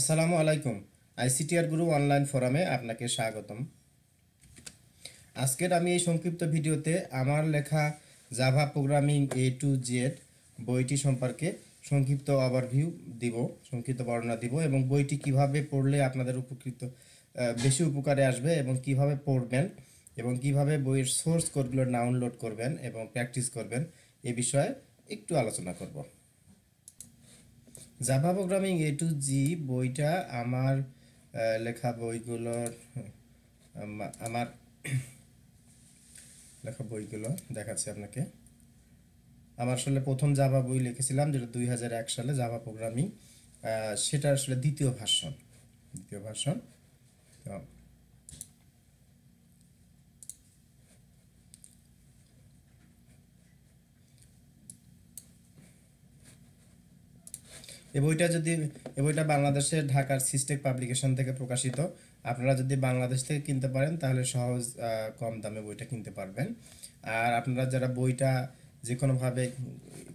আসসালামু আলাইকুম আইসিটিআর গুরু অনলাইন ফোরামে আপনাকে স্বাগতম আজকের আমি এই সংক্ষিপ্ত ভিডিওতে আমার লেখা Java programming A to Z বইটি সম্পর্কে সংক্ষিপ্ত ওভারভিউ দিব সংক্ষিপ্ত বর্ণনা দিব এবং বইটি কিভাবে পড়লে আপনাদের উপকৃত বেশি উপকারে আসবে এবং কিভাবে পড়বেন এবং কিভাবে বইয়ের সোর্স কোডগুলো ডাউনলোড করবেন এবং প্র্যাকটিস করবেন এ বিষয়ে একটু আলোচনা করব Java programming A to Z বইটা আমার লেখা বইগুলোর আমার লেখা বইগুলো দেখাচ্ছি আপনাকে আমার আসলে প্রথম জাভা বই লিখেছিলাম যেটা দুই সালে জাভা প্রোগ্রামিং সেটা আসলে দ্বিতীয় ভাষণ দ্বিতীয় ভাষণ তো এই বইটা যদি এই বইটা বাংলাদেশের ঢাকার সিস্টেক পাবলিকেশন থেকে প্রকাশিত আপনারা যদি বাংলাদেশ থেকে কিনতে পারেন তাহলে সহজ কম দামে বইটা কিনতে পারবেন আর আপনারা যারা বইটা যে কোনোভাবে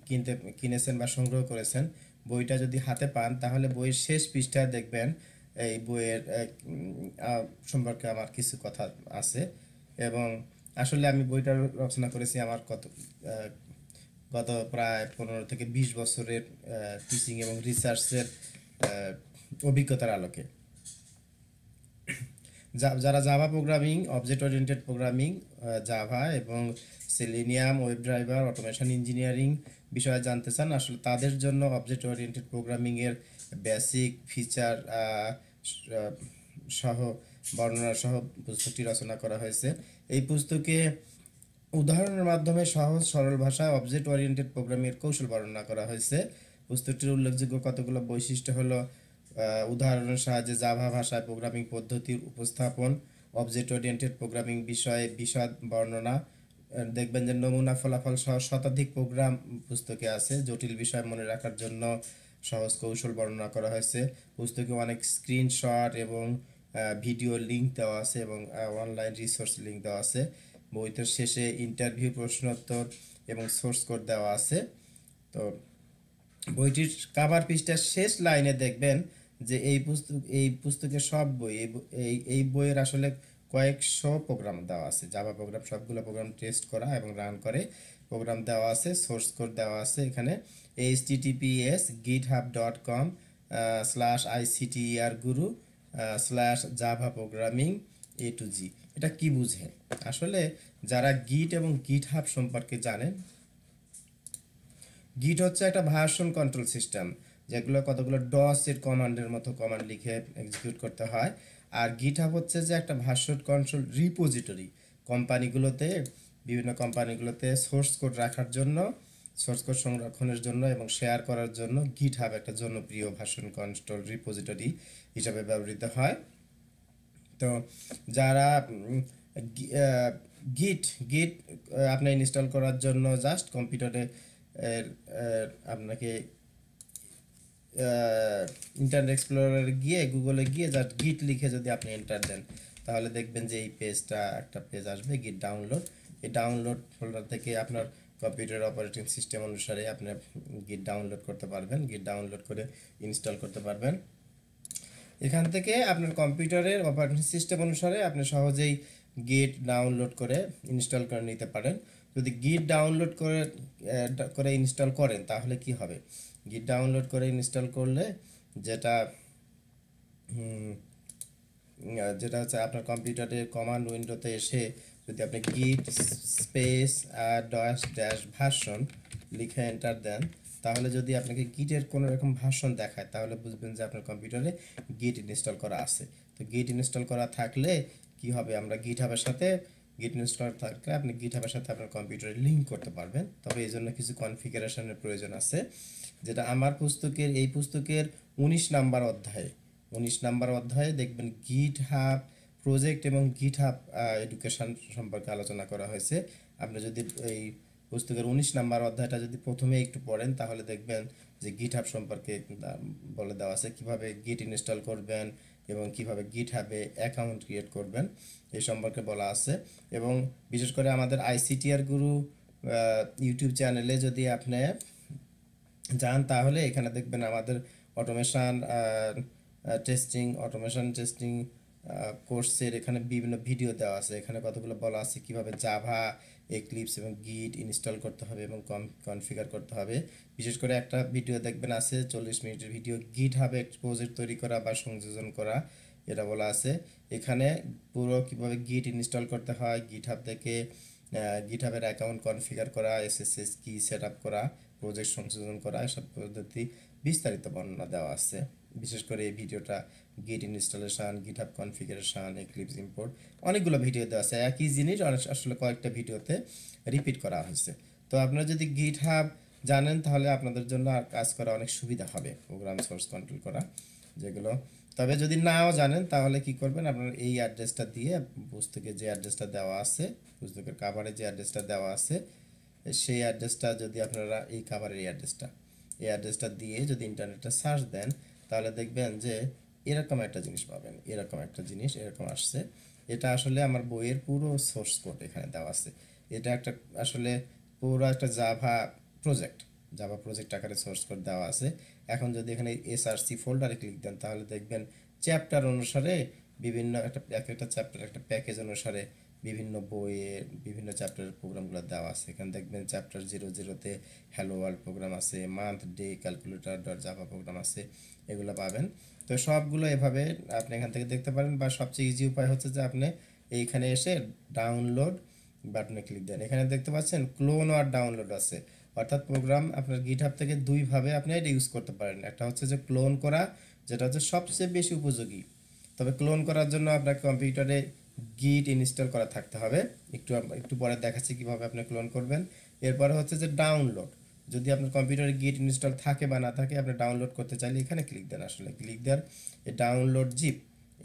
কিনতে কিনেছেন বা সংগ্রহ করেছেন বইটা যদি হাতে পান তাহলে বইয়ের শেষ পৃষ্ঠায় দেখবেন এই বইয়ের সম্পর্কে আমার কিছু কথা আছে এবং আসলে আমি বইটা রচনা করেছি আমার কত গত প্রায় পনেরো থেকে বিশ বছরের টিচিং এবং রিসার্চের অভিজ্ঞতার আলোকে যারা Java programming object oriented programming Java এবং Selenium web driver automation engineering বিষয়ে জানতে চান আসলে তাদের জন্য অবজেক্ট ওরিয়েন্টেড প্রোগ্রামিংয়ের বেসিক ফিচার সহ বর্ণনা সহ পুস্তকটি রচনা করা হয়েছে এই পুস্তকে উদাহরণের মাধ্যমে সহজ সরল ভাষায় অবজেক্ট ওরিয়েন্টেড প্রোগ্রামের কৌশল বর্ণনা করা হয়েছে পুস্তকটির উল্লেখযোগ্য কতগুলো বৈশিষ্ট্য হলো উদাহরণের সাহায্যে জাভা ভাষায় প্রোগ্রামিং পদ্ধতির উপস্থাপন অবজেক্ট ওরিয়েন্টেড প্রোগ্রামিং বিষয়ে বিশদ বর্ণনা দেখবেন যে নমুনা ফলাফল সহ শতাধিক প্রোগ্রাম পুস্তকে আছে জটিল বিষয় মনে রাখার জন্য সহজ কৌশল বর্ণনা করা হয়েছে পুস্তকে অনেক স্ক্রিনশট এবং ভিডিও লিঙ্ক দেওয়া আছে এবং অনলাইন রিসোর্স লিঙ্ক দেওয়া আছে বইটার শেষে ইন্টারভিউ প্রশ্নোত্তর এবং সোর্স কোড দেওয়া আছে তো বইটির কাভার পৃষ্ঠার শেষ লাইনে দেখবেন যে এই পুস্তক এই পুস্তকের সব বই এই এই বইয়ের আসলে কয়েকশো প্রোগ্রাম দেওয়া আছে জাভা প্রোগ্রাম সবগুলো প্রোগ্রাম টেস্ট করা এবং রান করে প্রোগ্রাম দেওয়া আছে সোর্স কোড দেওয়া আছে এখানে H S GitHub dot com slash ICTR guru slash Java programming A to Z এটা কি বুঝে আসলে যারা গিট এবং গিট হাব সম্পর্কে জানেন গিট হচ্ছে একটা ভার্সন কন্ট্রোল সিস্টেম যেগুলো কতগুলো ডসের কমান্ডের মতো কমান্ড লিখে এক্সিকিউট করতে হয় আর গিট হাব হচ্ছে যে একটা ভার্সন কন্ট্রোল রিপোজিটরি কোম্পানিগুলোতে বিভিন্ন কোম্পানিগুলোতে সোর্স কোড রাখার জন্য সোর্স কোড সংরক্ষণের জন্য এবং শেয়ার করার জন্য গিট হাব একটা জনপ্রিয় ভার্সন কন্ট্রোল রিপোজিটরি হিসাবে ব্যবহৃত হয় তো যারা গিট গিট আপনার ইনস্টল করার জন্য জাস্ট কম্পিউটারে আপনাকে ইন্টারনেট এক্সপ্লোরার গিয়ে গুগলে গিয়ে জাস্ট গিট লিখে যদি আপনি এন্টার দেন তাহলে দেখবেন যে এই পেজটা একটা পেজ আসবে গিট ডাউনলোড এই ডাউনলোড ফোল্ডার থেকে আপনার কম্পিউটার অপারেটিং সিস্টেম অনুসারে আপনি গিট ডাউনলোড করতে পারবেন গিট ডাউনলোড করে ইনস্টল করতে পারবেন এখান থেকে আপনার কম্পিউটারের অপারেটিং সিস্টেম অনুসারে আপনি সহজেই গিট ডাউনলোড করে ইনস্টল করে নিতে পারেন যদি গিট ডাউনলোড করে করে ইনস্টল করেন তাহলে কি হবে গিট ডাউনলোড করে ইনস্টল করলে যেটা যেটা হচ্ছে আপনার কম্পিউটারের কমান্ড উইন্ডোতে এসে যদি আপনি গিট স্পেস আর ড্যাশ ড্যাশ ভার্সন লিখে এন্টার দেন তাহলে যদি আপনাকে গিটের কোনো রকম ভাষণ দেখায় তাহলে বুঝবেন যে আপনার কম্পিউটারে গিট ইনস্টল করা আছে তো গিট ইনস্টল করা থাকলে কি হবে আমরা গিট হাবের সাথে গিট ইনস্টল থাকলে আপনি গিট হাবের সাথে আপনার কম্পিউটারে লিঙ্ক করতে পারবেন তবে এই জন্য কিছু কনফিগারেশনের প্রয়োজন আছে যেটা আমার পুস্তকের এই পুস্তকের ১৯ নাম্বার অধ্যায়ে ১৯ নাম্বার অধ্যায়ে দেখবেন গিট হাব প্রজেক্ট এবং গিট হাব এডুকেশান সম্পর্কে আলোচনা করা হয়েছে আপনি যদি এই পুস্তকের উনিশ নাম্বার অধ্যায়টা যদি প্রথমে একটু পড়েন তাহলে দেখবেন যে গিট হাব সম্পর্কে বলে দেওয়া আছে কিভাবে গিট ইনস্টল করবেন এবং কিভাবে গিট হাবে অ্যাকাউন্ট ক্রিয়েট করবেন এই সম্পর্কে বলা আছে এবং বিশেষ করে আমাদের আইসিটিআর গুরু ইউটিউব চ্যানেলে যদি আপনি যান তাহলে এখানে দেখবেন আমাদের অটোমেশান টেস্টিং অটোমেশান টেস্টিং কোর্সের এখানে বিভিন্ন ভিডিও দেওয়া আছে এখানে কতগুলো বলা আছে কিভাবে জাভা এক্লিপস এবং গিট ইনস্টল করতে হবে এবং কনফিগার করতে হবে বিশেষ করে একটা ভিডিও দেখবেন আছে চল্লিশ মিনিটের ভিডিও গিট হবে প্রজেক্ট তৈরি করা বা সংযোজন করা এটা বলা আছে এখানে পুরো কীভাবে গিট ইনস্টল করতে হয় গিট হাব থেকে গিট হাবের অ্যাকাউন্ট কনফিগার করা এসএসএস কি সেট আপ করা প্রজেক্ট সংশোধন করা এসব পদ্ধতি বিস্তারিত বর্ণনা দেওয়া আছে বিশেষ করে এই ভিডিওটা git installation git up configuration Eclipse import অনেকগুলো ভিডিও দেওয়া আছে একই জিনিস আসলে কয়েকটা ভিডিওতে রিপিট করা হয়েছে তো আপনারা যদি গিট হাব জানেন তাহলে আপনাদের জন্য আর কাজ করা অনেক সুবিধা হবে প্রোগ্রাম সোর্স কন্ট্রোল করা যেগুলো তবে যদি নাও জানেন তাহলে কি করবেন আপনার এই অ্যাড্রেসটা দিয়ে পুস্তকে যে অ্যাড্রেসটা দেওয়া আছে পুস্তকের কাভারে যে অ্যাড্রেসটা দেওয়া আছে সেই অ্যাড্রেসটা যদি আপনারা এই কাভারের এই অ্যাড্রেসটা এই অ্যাড্রেসটা দিয়ে যদি ইন্টারনেটটা সার্চ দেন তাহলে দেখবেন যে এরকম একটা জিনিস পাবেন এরকম একটা জিনিস এরকম আসছে এটা আসলে আমার বইয়ের পুরো সোর্স কোড এখানে দেওয়া আছে এটা একটা আসলে পুরো একটা জাভা প্রজেক্ট জাভা প্রজেক্ট আকারে সোর্স কোড দেওয়া আছে এখন যদি এখানে এসআরসি ফোল্ডারে ক্লিক দেন তাহলে দেখবেন চ্যাপ্টার অনুসারে বিভিন্ন একটা একটা চ্যাপ্টার একটা প্যাকেজ অনুসারে বিভিন্ন বইয়ে বিভিন্ন চ্যাপ্টারের প্রোগ্রামগুলো দেওয়া আছে এখানে দেখবেন চ্যাপ্টার জিরো জিরোতে হ্যালো ওয়ার্ল্ড প্রোগ্রাম আছে month day calculator dot Java program আছে এগুলো পাবেন তো সবগুলো এভাবে আপনি এখান থেকে দেখতে পারেন বা সবচেয়ে ইজি উপায় হচ্ছে যে আপনি এইখানে এসে ডাউনলোড বাটনে ক্লিক দেন এখানে দেখতে পাচ্ছেন ক্লোন আর ডাউনলোড আছে অর্থাৎ প্রোগ্রাম আপনার গিটহাব থেকে দুইভাবে আপনি এটা ইউজ করতে পারেন একটা হচ্ছে যে ক্লোন করা যেটা হচ্ছে সবচেয়ে বেশি উপযোগী তবে ক্লোন করার জন্য আপনার কম্পিউটারে গিট ইনস্টল করা থাকতে হবে একটু একটু পরে দেখাচ্ছি কীভাবে আপনি ক্লোন করবেন এরপরে হচ্ছে যে ডাউনলোড যদি আপনার কম্পিউটারে গিট ইনস্টল থাকে বা না থাকে আপনি ডাউনলোড করতে চাইলে এখানে ক্লিক দেন আসলে ক্লিক দেন ডাউনলোড জিপ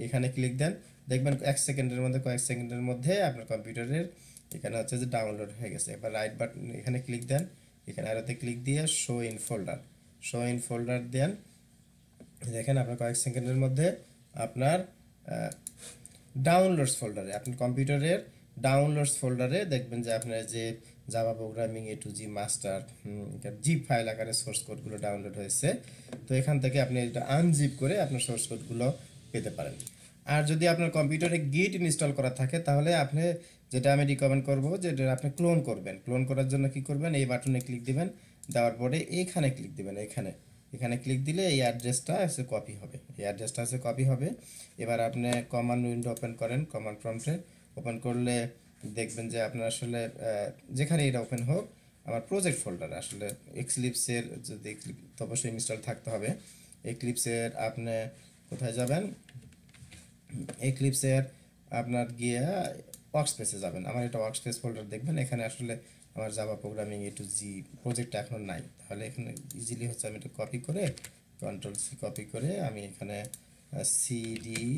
এখানে ক্লিক দেন দেখবেন এক সেকেন্ডের মধ্যে কয়েক সেকেন্ডের মধ্যে আপনার কম্পিউটারের এখানে হচ্ছে যে ডাউনলোড হয়ে গেছে এবার রাইট বাটন এখানে ক্লিক দেন এখানে আরোতে ক্লিক দিয়ে show in folder show in folder দেন দেখেন আপনার কয়েক সেকেন্ডের মধ্যে আপনার ডাউনলোডস ফোল্ডারে আপনার কম্পিউটারের ডাউনলোডস ফোল্ডারে দেখবেন যে আপনার যে Java programming A to Z master zip file আকারে সোর্স কোডগুলো ডাউনলোড হয়েছে তো এখান থেকে আপনি এটা আনজিপ করে আপনার সোর্স কোডগুলো পেতে পারেন আর যদি আপনার কম্পিউটারে গিট ইনস্টল করা থাকে তাহলে আপনি যেটা আমি রিকমেন্ড করবো যে আপনি ক্লোন করবেন ক্লোন করার জন্য কি করবেন এই বাটনে ক্লিক দেবেন দেওয়ার পরে এখানে ক্লিক দিবেন এখানে এখানে ক্লিক দিলে এই অ্যাড্রেসটা এসে কপি হবে এই অ্যাড্রেসটা এসে কপি হবে এবার আপনি কমান উইন্ডো ওপেন করেন কমান ফ্রন্টে ওপেন করলে দেখবেন যে আপনার আসলে যেখানে এটা ওপেন হোক আমার প্রজেক্ট ফোল্ডার আসলে এক্সলিপসের যদি অবশ্যই ইনস্টল থাকতে হবে এক্লিপসের আপনি কোথায় যাবেন এক্লিপসের আপনার গিয়ে ওয়ার্কস্পেসে যাবেন আমার এটা ওয়ার্কস্পেস ফোল্ডার দেখবেন এখানে আসলে আমার Java programming A to Z প্রজেক্টটা এখনও নাই তাহলে এখানে ইজিলি হচ্ছে আমি এটা কপি করে কন্ট্রোল সি কপি করে আমি এখানে সিডি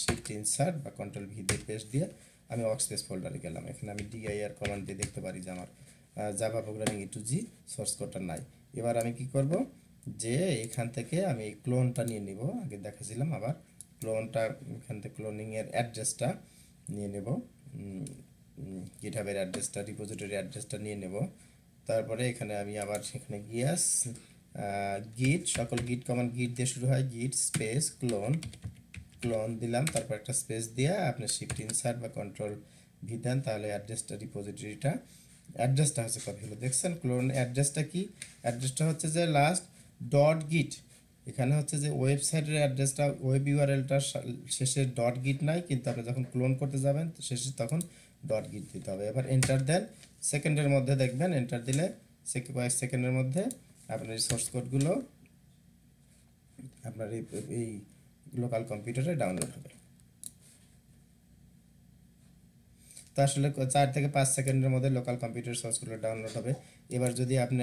সিট ইনসার্ট বা কন্ট্রোল ভি দিয়ে পেস্ট দিয়ে আমি ওয়ার্কস্পেস ফোল্ডারে গেলাম এখানে আমি ডিআইআর কমান্ড দিয়ে দেখতে পারি যে আমার Java programming A to Z source কোডটা নাই এবার আমি কি করব যে এখান থেকে আমি ক্লোনটা নিয়ে নেব আগে দেখাছিলাম আবার ক্লোনটা এখান থেকে ক্লোনিংয়ের অ্যাড্রেসটা নিয়ে নেব গিটহাবের অ্যাড্রেসটা রিপোজিটরি অ্যাড্রেসটা নিয়ে নেব তারপরে এখানে আমি আবার সেখানে গিয়াস গিট সকল গিট কমান গিট দিয়ে শুরু হয় গিট স্পেস ক্লোন ক্লন দিলাম তারপর একটা স্পেস দিয়ে আপনি শিফট ইনসার্ট বা কন্ট্রোল ভি দেন তাহলে অ্যাড্রেসটা রিপোজিটরিটা অ্যাড্রেসটা হচ্ছে কপি হলো দেখছেন ক্লোন অ্যাড্রেসটা কি অ্যাড্রেসটা হচ্ছে যে লাস্ট ডট গিট এখানে হচ্ছে যে ওয়েবসাইটের অ্যাড্রেসটা ওয়েব ইউআরএলটার শেষে ডট গিট নাই কিন্তু আপনি যখন ক্লোন করতে যাবেন শেষে তখন ডট গিট দিতে হবে এবার এন্টার দেন সেকেন্ডের মধ্যে দেখবেন এন্টার দিলে কয়েক সেকেন্ডের মধ্যে আপনার সোর্স কোডগুলো আপনার এই লোকাল কম্পিউটারে ডাউনলোড হবে তো আসলে চার থেকে পাঁচ সেকেন্ডের মধ্যে লোকাল কম্পিউটার সোর্সগুলো ডাউনলোড হবে এবার যদি আপনি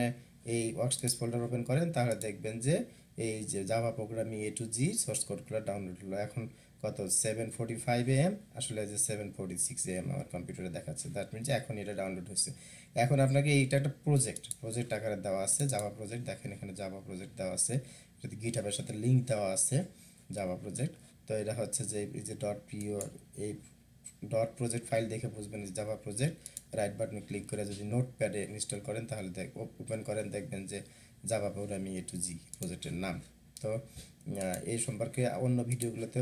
এই ওয়ার্কস্পেস ফোল্ডার ওপেন করেন তাহলে দেখবেন যে এই যে Java programming A to Z source কোডগুলো ডাউনলোড হলো এখন কত সেভেন ফোর্টি ফাইভ এম আসলে যে সেভেন ফোর্টি সিক্স এম আমার কম্পিউটারে দেখাচ্ছে দ্যাট মিনস এখন এটা ডাউনলোড হয়েছে এখন আপনাকে এইটা একটা প্রজেক্ট প্রজেক্ট আকারে দেওয়া আছে জাভা প্রজেক্ট দেখেন এখানে জাভা প্রজেক্ট দেওয়া আছে যদি সাথে লিঙ্ক দেওয়া আছে জাভা প্রজেক্ট তো এটা হচ্ছে যে এই যে ডট পিও এই ডট প্রজেক্ট ফাইল দেখে বুঝবেন জাভা প্রজেক্ট রাইট বাটনে ক্লিক করে যদি নোট প্যাডে ইনস্টল করেন তাহলে দেখ ওপেন করেন দেখবেন যে Java programming A to Z প্রজেক্টের নাম তো এই সম্পর্কে অন্য ভিডিওগুলোতে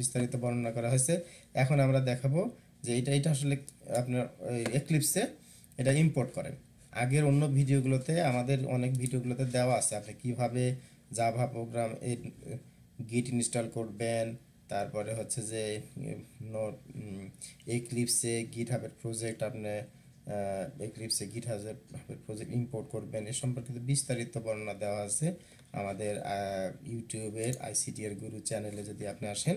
বিস্তারিত বর্ণনা করা হয়েছে এখন আমরা দেখাবো যে এটা এটা আসলে আপনার এক্লিপসে এটা ইম্পোর্ট করেন আগের অন্য ভিডিওগুলোতে আমাদের অনেক ভিডিওগুলোতে দেওয়া আছে আপনি কীভাবে জাভা প্রোগ্রাম এই গিট ইনস্টল করবেন তারপরে হচ্ছে যে নোট এক্লিপসে গিট হাবের প্রজেক্ট আপনি এক্লিপসে গিট হাবের প্রজেক্ট ইম্পোর্ট করবেন এ সম্পর্কিত বিস্তারিত বর্ণনা দেওয়া আছে আমাদের ইউটিউবের আইসিটিআর গুরু চ্যানেলে যদি আপনি আসেন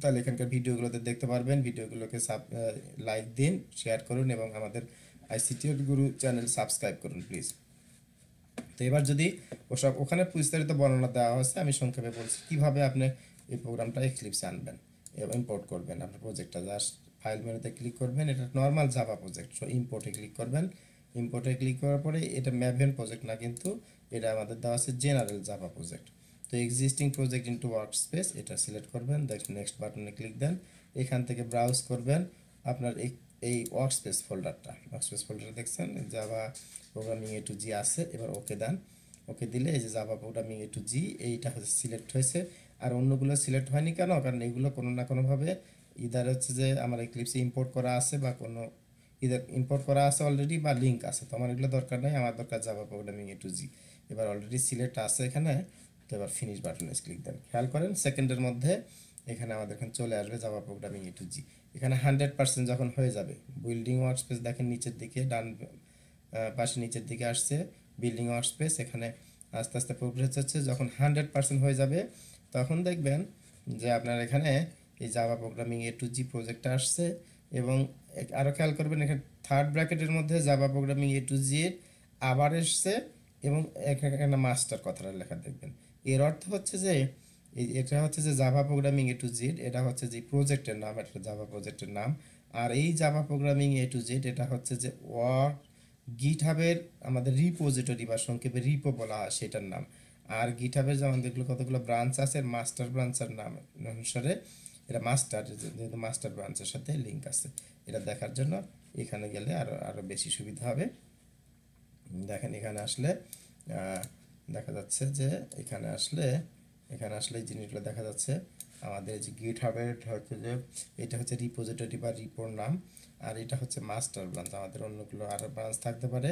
তাহলে এখানকার ভিডিওগুলোতে দেখতে পারবেন ভিডিওগুলোকে সাব লাইক দিন শেয়ার করুন এবং আমাদের আইসিটিআর গুরু চ্যানেল সাবস্ক্রাইব করুন প্লিজ তো এবার যদি ওসব ওখানে বিস্তারিত বর্ণনা দেওয়া হয়েছে আমি সংক্ষেপে বলছি কীভাবে আপনি এই প্রোগ্রামটা এক্লিপসে আনবেন এবং ইম্পোর্ট করবেন আপনার প্রজেক্টটা জাস্ট ফাইল মেনুতে ক্লিক করবেন এটা নর্মাল জাভা প্রজেক্ট সো ইম্পোর্টে ক্লিক করবেন ইম্পোর্টে ক্লিক করার পরে এটা ম্যাভেন প্রজেক্ট না কিন্তু এটা আমাদের দেওয়া আছে জেনারেল জাভা প্রজেক্ট তো existing project into workspace এটা সিলেক্ট করবেন নেক্সট বাটনে ক্লিক দেন এখান থেকে ব্রাউজ করবেন আপনার এই ওয়ার্কস্পেস ফোল্ডারটা ওয়ার্কস্পেস ফোল্ডারটা দেখছেন Java programming A to Z আছে এবার ওকে দেন ওকে দিলে এই যে Java programming A to Z এইটা হচ্ছে সিলেক্ট হয়েছে আর অন্যগুলো সিলেক্ট হয়নি কেন কারণ এগুলো কোনো না কোনোভাবে ইদার হচ্ছে যে আমার এই ক্লিপসে ইম্পোর্ট করা আছে বা কোনো ইদার ইম্পোর্ট করা আছে অলরেডি বা লিঙ্ক আছে তো আমার এগুলো দরকার নেই আমার দরকার Java programming A to Z এবার অলরেডি সিলেক্ট আছে এখানে তো এবার ফিনিশ বাটনে ক্লিক দেন খেয়াল করেন সেকেন্ডের মধ্যে এখানে আমাদের এখানে চলে আসবে Java programming A to Z এখানে হান্ড্রেড পার্সেন্ট যখন হয়ে যাবে বিল্ডিং ওয়ার্ক স্পেস দেখেন নিচের দিকে ডান পাশে নিচের দিকে আসছে বিল্ডিং ওয়ার্ক স্পেস এখানে আস্তে আস্তে প্রোগ্রেস হচ্ছে যখন হান্ড্রেড পার্সেন্ট হয়ে যাবে তখন দেখবেন যে আপনার এখানে এই Java programming A to Z প্রজেক্টটা আসছে এবং আরও খেয়াল করবেন এখানে থার্ড ব্র্যাকেটের মধ্যে Java programming A to Z আবার এসছে এবং এখানে মাস্টার কথাটা লেখা দেখবেন এর অর্থ হচ্ছে যে এটা হচ্ছে যে Java programming A to Z এটা হচ্ছে যে প্রজেক্টের নাম এটা জাভা প্রজেক্টের নাম আর এই Java programming A to Z এটা হচ্ছে যে গিট গিটহাবের আমাদের রিপোজিটরি বা সংক্ষেপে রিপো বলা হয় সেটার নাম আর হাবের যেমন দেখলো কতগুলো ব্রাঞ্চ আছে মাস্টার ব্রাঞ্চের নাম অনুসারে এটা মাস্টার যেহেতু মাস্টার ব্রাঞ্চের সাথে লিঙ্ক আছে এটা দেখার জন্য এখানে গেলে আরও আরও বেশি সুবিধা হবে দেখেন এখানে আসলে দেখা যাচ্ছে যে এখানে আসলে এখানে আসলে এই জিনিসগুলো দেখা যাচ্ছে আমাদের যে গিট হাবের হচ্ছে যে এটা হচ্ছে রিপোজিটরি বা রিপোর নাম আর এটা হচ্ছে মাস্টার ব্রাঞ্চ আমাদের অন্যগুলো আরও ব্রাঞ্চ থাকতে পারে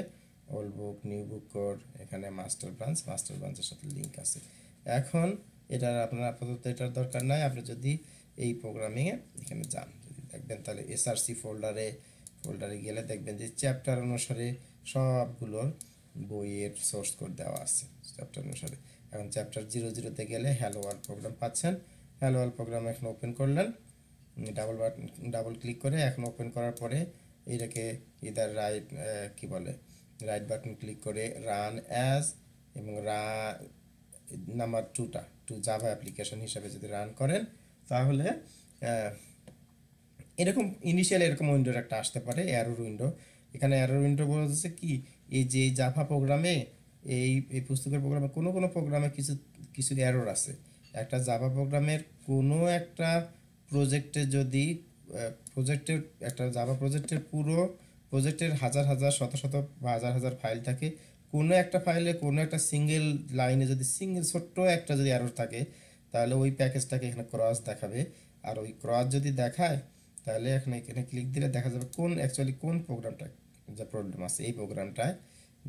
old book new book code এখানে মাস্টার ব্রাঞ্চ মাস্টার ব্রাঞ্চের সাথে লিঙ্ক আছে এখন এটার আপনার আপাতত এটার দরকার নাই আপনি যদি এই প্রোগ্রামিংয়ে এখানে যান যদি দেখবেন তাহলে এসআরসি ফোল্ডারে ফোল্ডারে গেলে দেখবেন যে চ্যাপ্টার অনুসারে সবগুলোর বইয়ের সোর্স কোড দেওয়া আছে চ্যাপ্টার অনুসারে এখন চ্যাপ্টার জিরো জিরোতে গেলে হ্যালো ওয়ার্ল্ড প্রোগ্রাম পাচ্ছেন হ্যালো ওয়ার্ল্ড প্রোগ্রাম এখন ওপেন করলেন ডাবল ডাবল ক্লিক করে এখন ওপেন করার পরে এটাকে ইদার রাইট কি বলে রাইট বাটন ক্লিক করে রান অ্যাস এবং রা নাম্বার টুটা টু জাভা অ্যাপ্লিকেশন হিসাবে যদি রান করেন তাহলে এরকম ইনিশিয়াল এরকম উইন্ডোর একটা আসতে পারে অ্যারোর উইন্ডো এখানে অ্যারো উইন্ডো বলতেছে কি এই যে জাভা প্রোগ্রামে এই এই পুস্তকের প্রোগ্রামে কোনো কোনো প্রোগ্রামে কিছু কিছু এরর আছে একটা জাভা প্রোগ্রামের কোনো একটা প্রজেক্টে যদি প্রজেক্টের একটা জাভা প্রজেক্টের পুরো প্রজেক্টের হাজার হাজার শত শত হাজার হাজার ফাইল থাকে কোনো একটা ফাইলে কোনো একটা সিঙ্গেল লাইনে যদি সিঙ্গেল ছোট্ট একটা যদি এরর থাকে তাহলে ওই প্যাকেজটাকে এখানে ক্রস দেখাবে আর ওই ক্রস যদি দেখায় তাহলে এখানে এখানে ক্লিক দিলে দেখা যাবে কোন অ্যাকচুয়ালি কোন প্রোগ্রামটা যে প্রবলেম আছে এই প্রোগ্রামটায়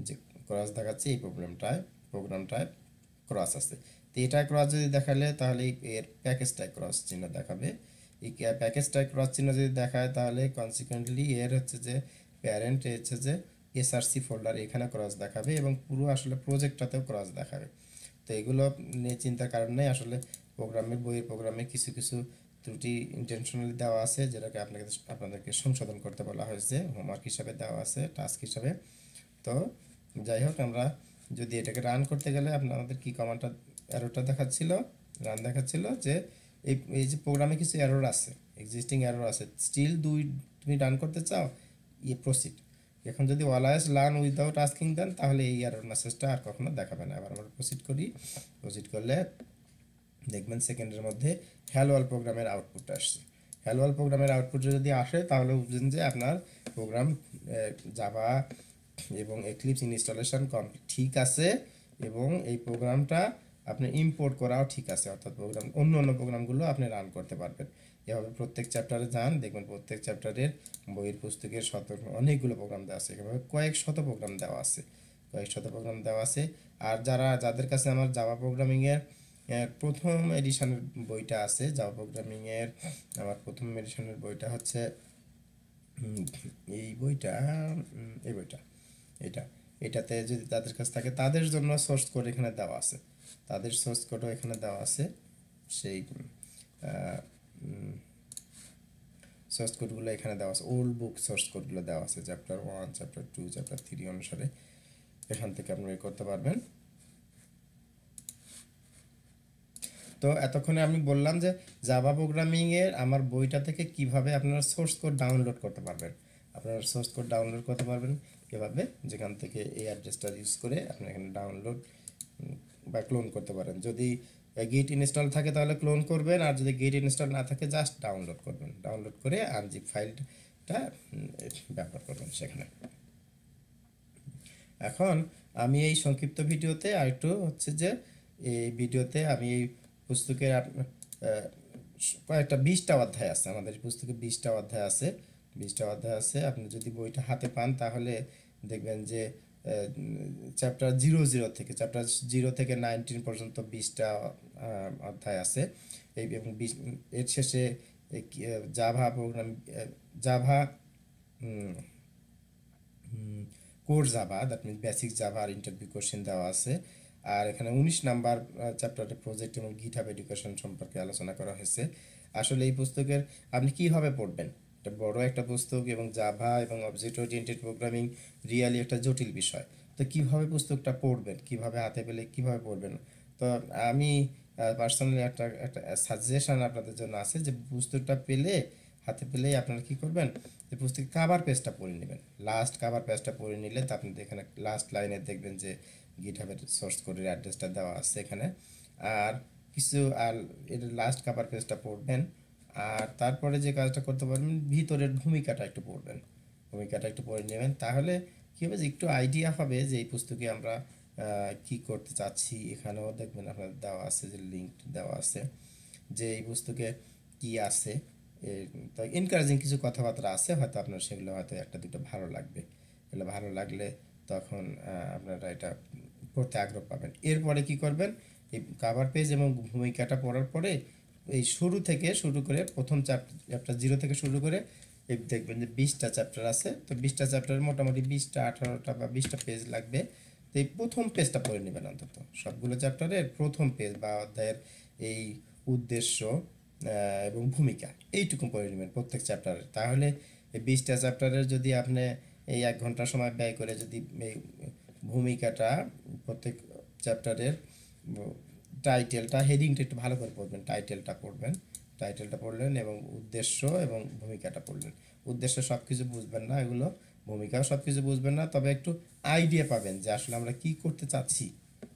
যে ক্রস দেখাচ্ছে এই প্রবলেমটায় প্রোগ্রামটায় ক্রস আছে তো এটা ক্রস যদি দেখালে তাহলে এর প্যাকেজটায় ক্রস চিহ্ন দেখাবে এই প্যাকেজটায় ক্রস চিহ্ন যদি দেখায় তাহলে কনসিকুয়েন্টলি এর হচ্ছে যে প্যারেন্ট হচ্ছে যে এসআরসি ফোল্ডার এখানে ক্রস দেখাবে এবং পুরো আসলে প্রজেক্টটাতেও ক্রস দেখাবে তো এগুলো নিয়ে চিন্তার কারণে আসলে প্রোগ্রামের বইয়ের প্রোগ্রামে কিছু কিছু ত্রুটি ইন্টেনশনালি দেওয়া আছে যেটাকে আপনাকে আপনাদেরকে সংশোধন করতে বলা হয়েছে হোমওয়ার্ক হিসাবে দেওয়া আছে টাস্ক হিসাবে তো যাই হোক আমরা যদি এটাকে রান করতে গেলে আমাদের কি কমান্ডটা অ্যারোটা দেখাচ্ছিল রান দেখাচ্ছিল যে এই এই যে প্রোগ্রামে কিছু অ্যারোর আছে এক্সিস্টিং অ্যারোর আছে স্টিল দুই তুমি রান করতে চাও ইয়ে প্রসিড এখন যদি ওয়ালায়াস লার্ন উইদাউট আস্কিং দেন তাহলে এই অ্যারোর মেসেজটা আর কখনো দেখাবে না আবার আমরা প্রসিড করি প্রসিড করলে দেখবেন সেকেন্ডের মধ্যে হ্যালওয়াল প্রোগ্রামের আউটপুট আসছে হ্যালোয়াল প্রোগ্রামের আউটপুট যদি আসে তাহলে বুঝবেন যে আপনার প্রোগ্রাম যাবা এবং এক্লিপস ইনস্টলেশন কমপ্লিট ঠিক আছে এবং এই প্রোগ্রামটা আপনি ইম্পোর্ট করাও ঠিক আছে অর্থাৎ প্রোগ্রাম অন্য অন্য প্রোগ্রামগুলো আপনি রান করতে পারবেন এভাবে প্রত্যেক চ্যাপ্টারে যান দেখবেন প্রত্যেক চ্যাপ্টারের বইয়ের পুস্তকের শত অনেকগুলো প্রোগ্রাম দেওয়া আছে এভাবে কয়েক শত প্রোগ্রাম দেওয়া আছে কয়েক শত প্রোগ্রাম দেওয়া আছে আর যারা যাদের কাছে আমার জাভা প্রোগ্রামিংয়ের প্রথম এডিশনের বইটা আছে জাভা প্রোগ্রামিংয়ের আমার প্রথম এডিশনের বইটা হচ্ছে এই বইটা এই বইটা এটা এটাতে যদি তাদের কাছে থাকে তাদের জন্য সোর্স কোড এখানে দেওয়া আছে তাদের সোর্স কোডও এখানে দেওয়া আছে সেই সোর্স কোডগুলো এখানে দেওয়া আছে ওল্ড বুক সোর্স কোডগুলো দেওয়া আছে chapter one chapter two chapter three অনুসারে এখান থেকে আপনি করতে পারবেন তো এতক্ষণে আমি বললাম যে জাভা প্রোগ্রামিংয়ের আমার বইটা থেকে কিভাবে আপনারা সোর্স কোড ডাউনলোড করতে পারবেন আপনারা সোর্স কোড ডাউনলোড করতে পারবেন এভাবে যেখান থেকে এই অ্যাড্রেসটা ইউজ করে আপনি এখানে ডাউনলোড বা ক্লোন করতে পারেন যদি গিট ইনস্টল থাকে তাহলে ক্লোন করবেন আর যদি গিট ইনস্টল না থাকে জাস্ট ডাউনলোড করবেন ডাউনলোড করে আনজিপ ফাইলটা ব্যবহার করবেন সেখানে এখন আমি এই সংক্ষিপ্ত ভিডিওতে আরেকটু হচ্ছে যে এই ভিডিওতে আমি এই পুস্তকের কয়েকটা বিশটা অধ্যায় আছে আমাদের পুস্তকে বিশটা অধ্যায় আছে বিশটা অধ্যায় আছে আপনি যদি বইটা হাতে পান তাহলে দেখবেন যে চ্যাপ্টার জিরো জিরো থেকে চ্যাপ্টার জিরো থেকে নাইনটিন পর্যন্ত বিশটা অধ্যায় আছে এই এবং বিশ এর শেষে Java program Java core Java that mean basic Java আর ইন্টারভিউ কোশ্চেন দেওয়া আছে আর এখানে উনিশ নাম্বার চ্যাপ্টারে প্রজেক্ট এবং গিট হাব এডুকেশন সম্পর্কে আলোচনা করা হয়েছে আসলে এই পুস্তকের আপনি কীভাবে পড়বেন এটা বড় একটা পুস্তক এবং জাভা এবং অবজেক্ট ওরিয়েন্টেড প্রোগ্রামিং রিয়ালি একটা জটিল বিষয় তো কিভাবে পুস্তকটা পড়বেন কিভাবে হাতে পেলে কিভাবে পড়বেন তো আমি পার্সোনালি একটা একটা সাজেশন আপনাদের জন্য আছে যে পুস্তকটা পেলে হাতে পেলেই আপনারা কি করবেন যে পুস্তক কাভার পেজটা পড়ে নেবেন লাস্ট কাভার পেজটা পড়ে নিলে তো আপনি এখানে লাস্ট লাইনে দেখবেন যে গিটহাবের সোর্স কোডের অ্যাড্রেসটা দেওয়া আছে এখানে আর কিছু আর এটা লাস্ট কাভার পেজটা পড়বেন আর তারপরে যে কাজটা করতে পারবেন ভিতরের ভূমিকাটা একটু পড়বেন ভূমিকাটা একটু পড়ে নেবেন তাহলে কী হবে যে একটু আইডিয়া হবে যে এই পুস্তকে আমরা কি করতে চাচ্ছি এখানেও দেখবেন আপনার দেওয়া আছে যে লিঙ্ক দেওয়া আছে যে এই পুস্তকে কি আছে তো এনকারেজিং কিছু কথাবার্তা আছে হয়তো আপনার সেগুলো হয়তো একটা দুটো ভালো লাগবে এগুলো ভালো লাগলে তখন আপনারা এটা পড়তে আগ্রহ পাবেন এরপরে কি করবেন এই কাভার পেজ এবং ভূমিকাটা পড়ার পরে এই শুরু থেকে শুরু করে প্রথম চ্যাপ্টার জিরো থেকে শুরু করে দেখবেন যে বিশটা চ্যাপ্টার আছে তো বিশটা চ্যাপ্টারের মোটামুটি বিশটা আঠারোটা বা বিশটা পেজ লাগবে তো এই প্রথম পেজটা পড়ে নেবেন অন্তত সবগুলো চ্যাপ্টারের প্রথম পেজ বা অধ্যায়ের এই উদ্দেশ্য এবং ভূমিকা এইটুকু পড়ে নেবেন প্রত্যেক চ্যাপ্টারের তাহলে এই বিশটা চ্যাপ্টারের যদি আপনি এই এক ঘন্টা সময় ব্যয় করে যদি এই ভূমিকাটা প্রত্যেক চ্যাপ্টারের টাইটেলটা হেডিংটা একটু ভালো করে পড়বেন টাইটেলটা পড়বেন টাইটেলটা পড়লেন এবং উদ্দেশ্য এবং ভূমিকাটা পড়লেন উদ্দেশ্য সব কিছু বুঝবেন না এগুলো ভূমিকাও সব কিছু বুঝবেন না তবে একটু আইডিয়া পাবেন যে আসলে আমরা কি করতে চাচ্ছি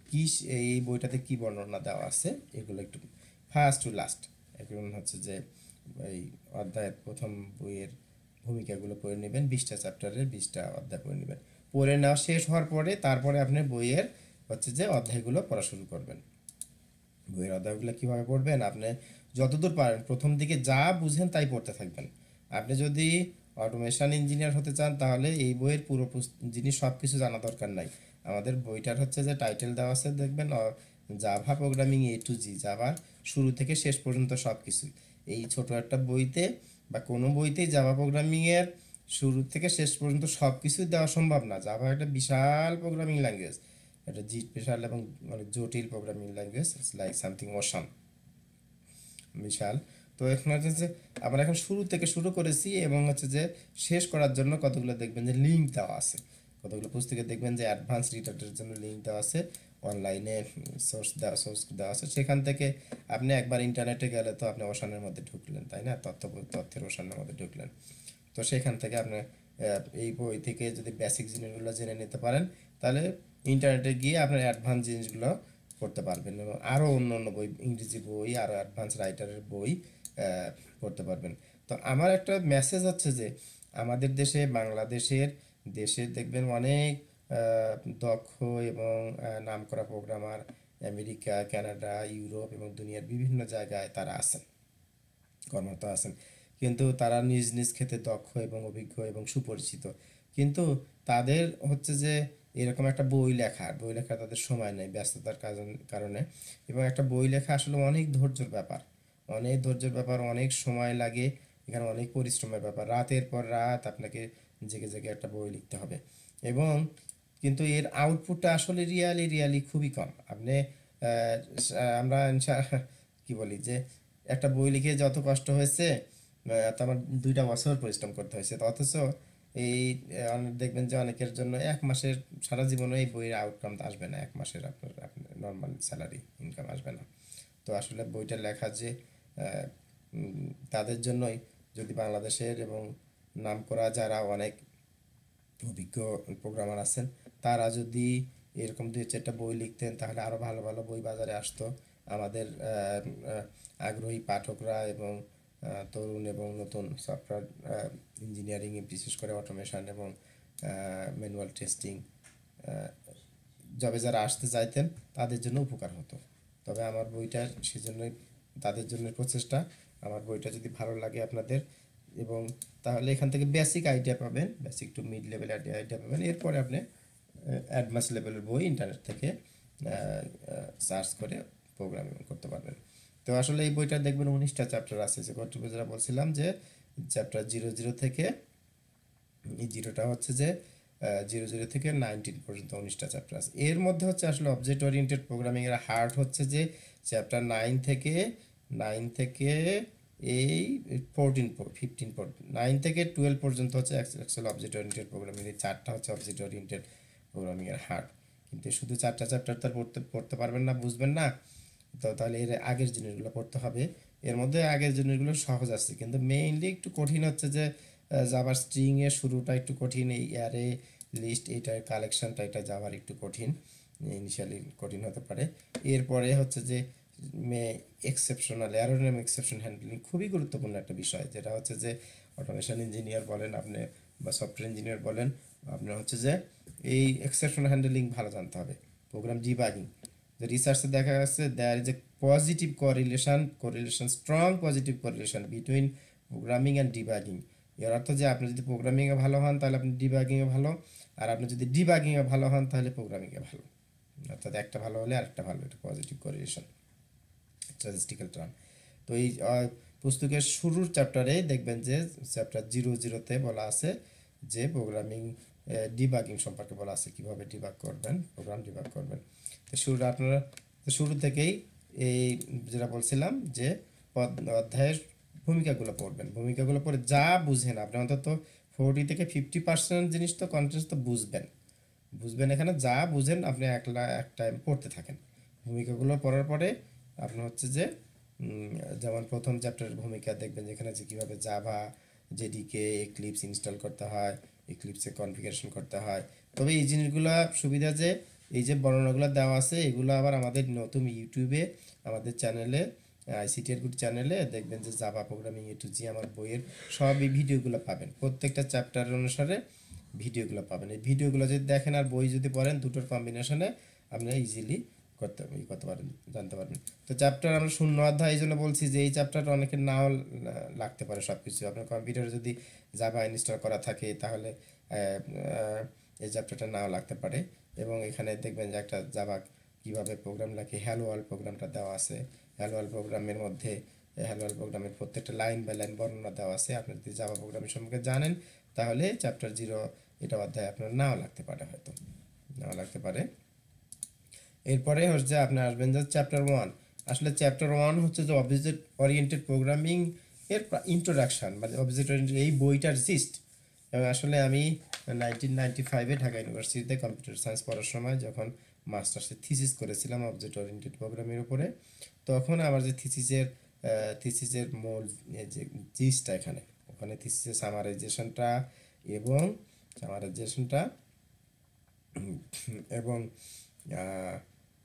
কি এই বইটাতে কি বর্ণনা দেওয়া আছে এগুলো একটু ফার্স্ট টু লাস্ট এগুলো হচ্ছে যে এই অধ্যায়ের প্রথম বইয়ের ভূমিকাগুলো পড়ে নেবেন বিশটা চ্যাপ্টারের বিশটা অধ্যায় পড়ে নেবেন পড়ে নেওয়া শেষ হওয়ার পরে তারপরে আপনি বইয়ের হচ্ছে যে অধ্যায়গুলো পড়া শুরু করবেন বইয়ের অধ্যায়গুলো কীভাবে পড়বেন আপনি যতদূর পারেন প্রথম দিকে যা বুঝেন তাই পড়তে থাকবেন আপনি যদি অটোমেশন ইঞ্জিনিয়ার হতে চান তাহলে এই বইয়ের পুরো জিনিস সব কিছু জানা দরকার নাই আমাদের বইটার হচ্ছে যে টাইটেল দেওয়া আছে দেখবেন Java programming A to Z জাভার শুরু থেকে শেষ পর্যন্ত সব কিছুই এই ছোট একটা বইতে বা কোনো বইতেই জাভা প্রোগ্রামিংয়ের শুরু থেকে শেষ পর্যন্ত সব কিছুই দেওয়া সম্ভব না জাভা একটা বিশাল প্রোগ্রামিং ল্যাঙ্গুয়েজ এটা বিশাল এবং মানে জটিল programming language like something ocean বিশাল তো এখন হচ্ছে যে আমরা এখন শুরু থেকে শুরু করেছি এবং হচ্ছে যে শেষ করার জন্য কতগুলো দেখবেন যে লিঙ্ক দেওয়া আছে কতগুলো পুস্তকে দেখবেন যে অ্যাডভান্স রিটার্ডের জন্য লিঙ্ক দেওয়া আছে অনলাইনে সোর্স দেওয়া সোর্স দেওয়া আছে সেখান থেকে আপনি একবার ইন্টারনেটে গেলে তো আপনি ওশানের মধ্যে ঢুকলেন তাই না তথ্য তথ্যের ওশানের মধ্যে ঢুকলেন তো সেখান থেকে আপনি এই বই থেকে যদি বেসিক জিনিসগুলো জেনে নিতে পারেন তাহলে ইন্টারনেটে গিয়ে আপনার অ্যাডভান্স জিনিসগুলো পড়তে পারবেন এবং আরও অন্য অন্য বই ইংরেজি বই আরও অ্যাডভান্স রাইটারের বই পড়তে পারবেন তো আমার একটা মেসেজ হচ্ছে যে আমাদের দেশে বাংলাদেশের দেশে দেখবেন অনেক দক্ষ এবং নাম করা প্রোগ্রামার আমেরিকা কানাডা ইউরোপ এবং দুনিয়ার বিভিন্ন জায়গায় তারা আছেন কর্মরত আছেন কিন্তু তারা নিজ নিজ ক্ষেত্রে দক্ষ এবং অভিজ্ঞ এবং সুপরিচিত কিন্তু তাদের হচ্ছে যে এরকম একটা বই লেখা বই লেখা তাদের সময় নেই ব্যস্ততার কারণে এবং একটা বই লেখা আসলে অনেক ধৈর্যর ব্যাপার অনেক ধৈর্যের ব্যাপার অনেক সময় লাগে এখানে অনেক পরিশ্রমের ব্যাপার রাতের পর রাত আপনাকে জেগে জেগে একটা বই লিখতে হবে এবং কিন্তু এর আউটপুটটা আসলে রিয়ালি রিয়ালি খুবই কম আপনি আমরা কি বলি যে একটা বই লিখে যত কষ্ট হয়েছে তো আমার দুইটা বছর পরিশ্রম করতে হয়েছে অথচ এই দেখবেন যে অনেকের জন্য এক মাসের সারা জীবনে এই বইয়ের আউটকাম আসবে না এক মাসের আপনার আপনার নর্মাল স্যালারি ইনকাম আসবে না তো আসলে বইটা লেখা যে তাদের জন্যই যদি বাংলাদেশের এবং নাম করা যারা অনেক অভিজ্ঞ প্রোগ্রামার আছেন তারা যদি এরকম দুই চারটা বই লিখতেন তাহলে আরও ভালো ভালো বই বাজারে আসতো আমাদের আগ্রহী পাঠকরা এবং তরুণ এবং নতুন সফটওয়্যার ইঞ্জিনিয়ারিংয়ে বিশেষ করে অটোমেশন এবং ম্যানুয়াল টেস্টিং যবে যারা আসতে চাইতেন তাদের জন্য উপকার হতো তবে আমার বইটা সেজন্যই তাদের জন্য প্রচেষ্টা আমার বইটা যদি ভালো লাগে আপনাদের এবং তাহলে এখান থেকে বেসিক আইডিয়া পাবেন basic to mid level idea পাবেন এরপরে আপনি অ্যাডভান্স লেভেলের বই ইন্টারনেট থেকে সার্চ করে প্রোগ্রামিং করতে পারবেন তো আসলে এই বইটা দেখবেন উনিশটা চ্যাপ্টার আছে যে গল্পে যারা বলছিলাম যে চ্যাপ্টার জিরো জিরো থেকে এই জিরোটা হচ্ছে যে জিরো জিরো থেকে নাইনটিন পর্যন্ত উনিশটা চ্যাপ্টার আছে এর মধ্যে হচ্ছে আসলে অবজেক্ট ওরিয়েন্টেড এর হার্ট হচ্ছে যে চ্যাপ্টার নাইন থেকে নাইন থেকে এই ফোরটিন ফিফটিন নাইন থেকে টুয়েলভ পর্যন্ত হচ্ছে অ্যাকচুয়াল অবজেক্ট ওরিয়েন্টেড প্রোগ্রামিং এই চারটা হচ্ছে অবজেক্ট ওরিয়েন্টেড প্রোগ্রামিংয়ের হার্ট কিন্তু শুধু চারটা চ্যাপ্টার তো পড়তে পড়তে পারবেন না বুঝবেন না তো তাহলে এর আগের জিনিসগুলো পড়তে হবে এর মধ্যে আগের জিনিসগুলো সহজ আসছে কিন্তু মেইনলি একটু কঠিন হচ্ছে যে জাভার স্ট্রিংয়ের শুরুটা একটু কঠিন এই অ্যারে লিস্ট এটার কালেকশানটা এটা যাবার একটু কঠিন ইনিশিয়ালি কঠিন হতে পারে এরপরে হচ্ছে যে মে এক্সেপশনাল অ্যারোনাম এক্সেপশন হ্যান্ডলিং খুবই গুরুত্বপূর্ণ একটা বিষয় যেটা হচ্ছে যে অটোমেশন ইঞ্জিনিয়ার বলেন আপনি বা সফটওয়্যার ইঞ্জিনিয়ার বলেন আপনার হচ্ছে যে এই এক্সেপশন হ্যান্ডলিং ভালো জানতে হবে প্রোগ্রাম ডিবাগিং রিসার্চে দেখা গেছে there is a positive correlation correlation strong positive correlation between programming and debugging এর অর্থ যে আপনি যদি প্রোগ্রামিংয়ে ভালো হন তাহলে আপনি ডিবাগিংয়ে ভালো আর আপনি যদি ডিবাগিংয়ে ভালো হন তাহলে প্রোগ্রামিংয়ে ভালো অর্থাৎ একটা ভালো হলে আরেকটা ভালো এটা পজিটিভ করিলেশন স্ট্যাটিস্টিক্যাল টার্ম তো এই পুস্তকের শুরুর চ্যাপ্টারে দেখবেন যে চ্যাপ্টার জিরো জিরোতে বলা আছে যে প্রোগ্রামিং ডিবাগিং সম্পর্কে বলা আছে কীভাবে ডিবাগ করবেন প্রোগ্রাম ডিবাগ করবেন তো শুরু আপনারা শুরু থেকেই এই যেটা বলছিলাম যে অধ্যায়ের ভূমিকাগুলো পড়বেন ভূমিকাগুলো পড়ে যা বুঝেন আপনি অন্তত ফোরটি থেকে ফিফটি পার্সেন্ট জিনিস তো কন্টেন্টস তো বুঝবেন বুঝবেন এখানে যা বুঝেন আপনি একলা এক টাইম পড়তে থাকেন ভূমিকাগুলো পড়ার পরে আপনার হচ্ছে যে যেমন প্রথম চ্যাপ্টারের ভূমিকা দেখবেন যেখানে যে কীভাবে জাভা জেডিকে এক্লিপস ইনস্টল করতে হয় এক্লিপসে কনফিগারেশন করতে হয় তবে এই জিনিসগুলো সুবিধা যে এই যে বর্ণনাগুলো দেওয়া আছে এগুলো আবার আমাদের নতুন ইউটিউবে আমাদের চ্যানেলে আইসিটিআর গুড চ্যানেলে দেখবেন যে Java programming A to Z আমার বইয়ের সব ভিডিওগুলো পাবেন প্রত্যেকটা চ্যাপ্টার অনুসারে ভিডিওগুলো পাবেন এই ভিডিওগুলো যদি দেখেন আর বই যদি পড়েন দুটোর কম্বিনেশনে আপনি ইজিলি করতে করতে পারেন জানতে পারবেন তো চ্যাপ্টার আমরা শূন্য অধ্যায় এই জন্য বলছি যে এই চ্যাপ্টার অনেকের নাও লাগতে পারে সব কিছু আপনার কম্পিউটারে যদি জাভা ইনস্টল করা থাকে তাহলে এই চ্যাপ্টারটা নাও লাগতে পারে এবং এখানে দেখবেন যে একটা জাভা কীভাবে প্রোগ্রাম লাগে হ্যালো ওয়ার্ল্ড প্রোগ্রামটা দেওয়া আছে হ্যালো ওয়ার্ল্ড প্রোগ্রামের মধ্যে হ্যালো ওয়ার্ল্ড প্রোগ্রামের প্রত্যেকটা লাইন বাই লাইন বর্ণনা দেওয়া আছে আপনি যদি জাবা প্রোগ্রামের সম্পর্কে জানেন তাহলে চ্যাপ্টার জিরো এটা অধ্যায় আপনার নাও লাগতে পারে হয়তো নাও লাগতে পারে এরপরে হচ্ছে আপনি আসবেন যে চ্যাপ্টার ওয়ান আসলে চ্যাপ্টার ওয়ান হচ্ছে যে অবজেক্ট ওরিয়েন্টেড প্রোগ্রামিং এর ইন্ট্রোডাকশান মানে অবজেক্ট ওরিয়েন্টেড এই বইটার জিস্ট এবং আসলে আমি নাইনটিন নাইনটি ফাইভে ঢাকা ইউনিভার্সিটিতে কম্পিউটার সায়েন্স পড়ার সময় যখন মাস্টার্সের থিসিস করেছিলাম অবজেক্ট ওরিয়েন্টেড প্রোগ্রামের উপরে তখন আমার যে থিসিসের থিসিসের মূল যে জিসটা এখানে ওখানে থিসিসের সামারাইজেশনটা এবং সামারাইজেশনটা এবং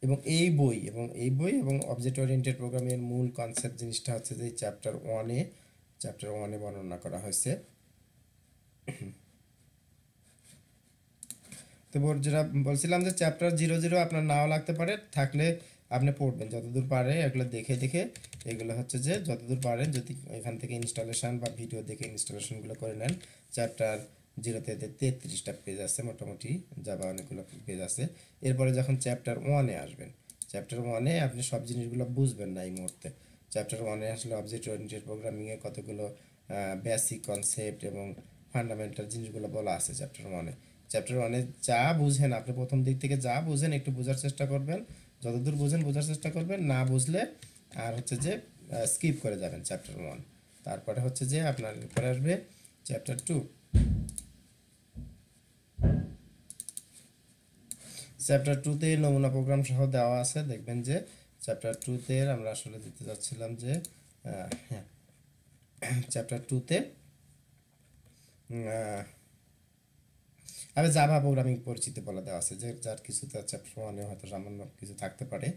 এবং এই বই এবং এই বই এবং অবজেক্ট ওরিয়েন্টেড প্রোগ্রামের মূল কনসেপ্ট জিনিসটা হচ্ছে যে চ্যাপ্টার ওয়ানে চ্যাপ্টার ওয়ানে বর্ণনা করা হয়েছে তো যেটা বলছিলাম যে চ্যাপ্টার জিরো জিরো আপনার নাও লাগতে পারে থাকলে আপনি পড়বেন যতদূর পারে এগুলো দেখে দেখে এগুলো হচ্ছে যে যতদূর পারেন যদি এখান থেকে ইনস্টলেশন বা ভিডিও দেখে ইনস্টলেশনগুলো করে নেন চ্যাপ্টার জিরোতে তেত্রিশটা পেজ আছে মোটামুটি যাবা অনেকগুলো পেজ আছে এরপরে যখন চ্যাপ্টার ওয়ানে আসবেন চ্যাপ্টার ওয়ানে আপনি সব জিনিসগুলো বুঝবেন না এই মুহূর্তে চ্যাপ্টার ওয়ানে আসলে অবজেক্ট ওরিয়েন্টেড প্রোগ্রামিংয়ে কতগুলো বেসিক কনসেপ্ট এবং ফান্ডামেন্টাল জিনিসগুলো বলা আছে চ্যাপ্টার ওয়ানে চ্যাপ্টার ওয়ানে যা বুঝেন আপনি প্রথম দিক থেকে যা বুঝেন একটু বোঝার চেষ্টা করবেন যতদূর বুঝেন বোঝার চেষ্টা করবেন না বুঝলে আর হচ্ছে যে স্কিপ করে যাবেন চ্যাপ্টার ওয়ান তারপরে হচ্ছে যে আপনার পরে আসবে চ্যাপ্টার টু চ্যাপ্টার টুতে নমুনা প্রোগ্রাম সহ দেওয়া আছে দেখবেন যে চ্যাপ্টার টুতে আমরা আসলে দিতে যাচ্ছিলাম যে হ্যাঁ চ্যাপ্টার টুতে আমি জাভা প্রোগ্রামিং পরিচিতি বলা দেওয়া আছে যে যার কিছু তার চ্যাপ্টার ওয়ানে হয়তো সামান্য কিছু থাকতে পারে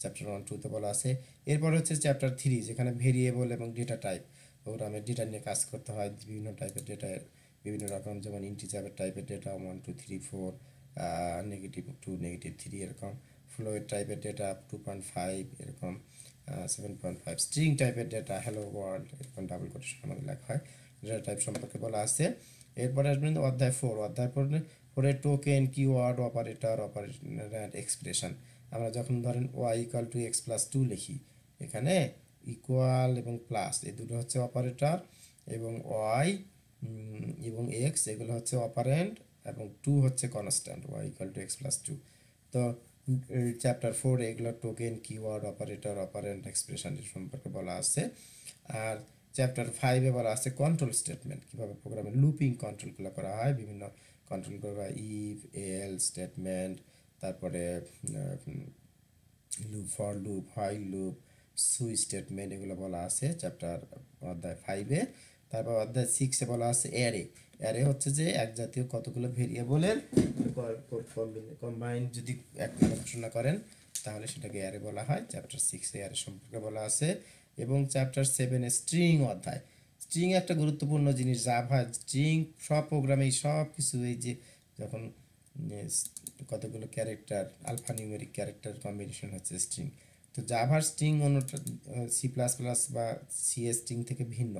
চ্যাপ্টার ওয়ান টুতে বলা আছে এরপর হচ্ছে চ্যাপ্টার থ্রি যেখানে ভেরিয়েবল এবং ডেটা টাইপ প্রোগ্রামের ডেটা নিয়ে কাজ করতে হয় বিভিন্ন টাইপের ডেটা বিভিন্ন রকম যেমন চ্যাপের টাইপের data one two three four negative two negative three এরকম ফ্লোয়েড টাইপের ডেটা টু পয়েন্ট ফাইভ এরকম সেভেন পয়েন্ট ফাইভ স্ট্রিং টাইপের ডেটা হ্যালো ওয়ার্ল্ড এরকম ডাবল কোটেশন আমাদের লেখা হয় ডেটা টাইপ সম্পর্কে বলা আছে এরপরে আসবেন অধ্যায় ফোর অধ্যায় ফোর ফোরে token keyword operator operator expression আমরা যখন ধরেন Y equal to X plus two লিখি এখানে ইকুয়াল এবং প্লাস এই দুটো হচ্ছে অপারেটর এবং ওয়াই এবং এক্স এগুলো হচ্ছে অপারেন্ট এবং টু হচ্ছে constant Y equal to X plus two তো চ্যাপ্টার ফোর এগুলো token keyword operator operand expression সম্পর্কে বলা আছে আর চ্যাপ্টার ফাইভে বলা আছে কন্ট্রোল স্টেটমেন্ট কীভাবে প্রোগ্রামে লুপিং কন্ট্রোলগুলো করা হয় বিভিন্ন কন্ট্রোলগুলো করা ইফ এল স্টেটমেন্ট তারপরে loop for loop while loop switch statement এগুলো বলা আছে চ্যাপ্টার অধ্যায় ফাইভে তারপর অধ্যায় সিক্সে বলা আছে অ্যারে অ্যারে হচ্ছে যে এক জাতীয় কতগুলো ভেরিয়েবলের কম্বাইন যদি এক ঘোষণা করেন তাহলে সেটাকে অ্যারে বলা হয় চ্যাপ্টার সিক্সে অ্যারে সম্পর্কে বলা আছে এবং চ্যাপ্টার সেভেন স্ট্রিং অধ্যায় স্ট্রিং একটা গুরুত্বপূর্ণ জিনিস জাভা স্ট্রিং সব প্রোগ্রামে সব কিছু এই যে যখন কতগুলো character alpha numeric character combination হচ্ছে স্ট্রিং তো জাভার স্ট্রিং অন্যটা সি প্লাস প্লাস বা সি স্ট্রিং থেকে ভিন্ন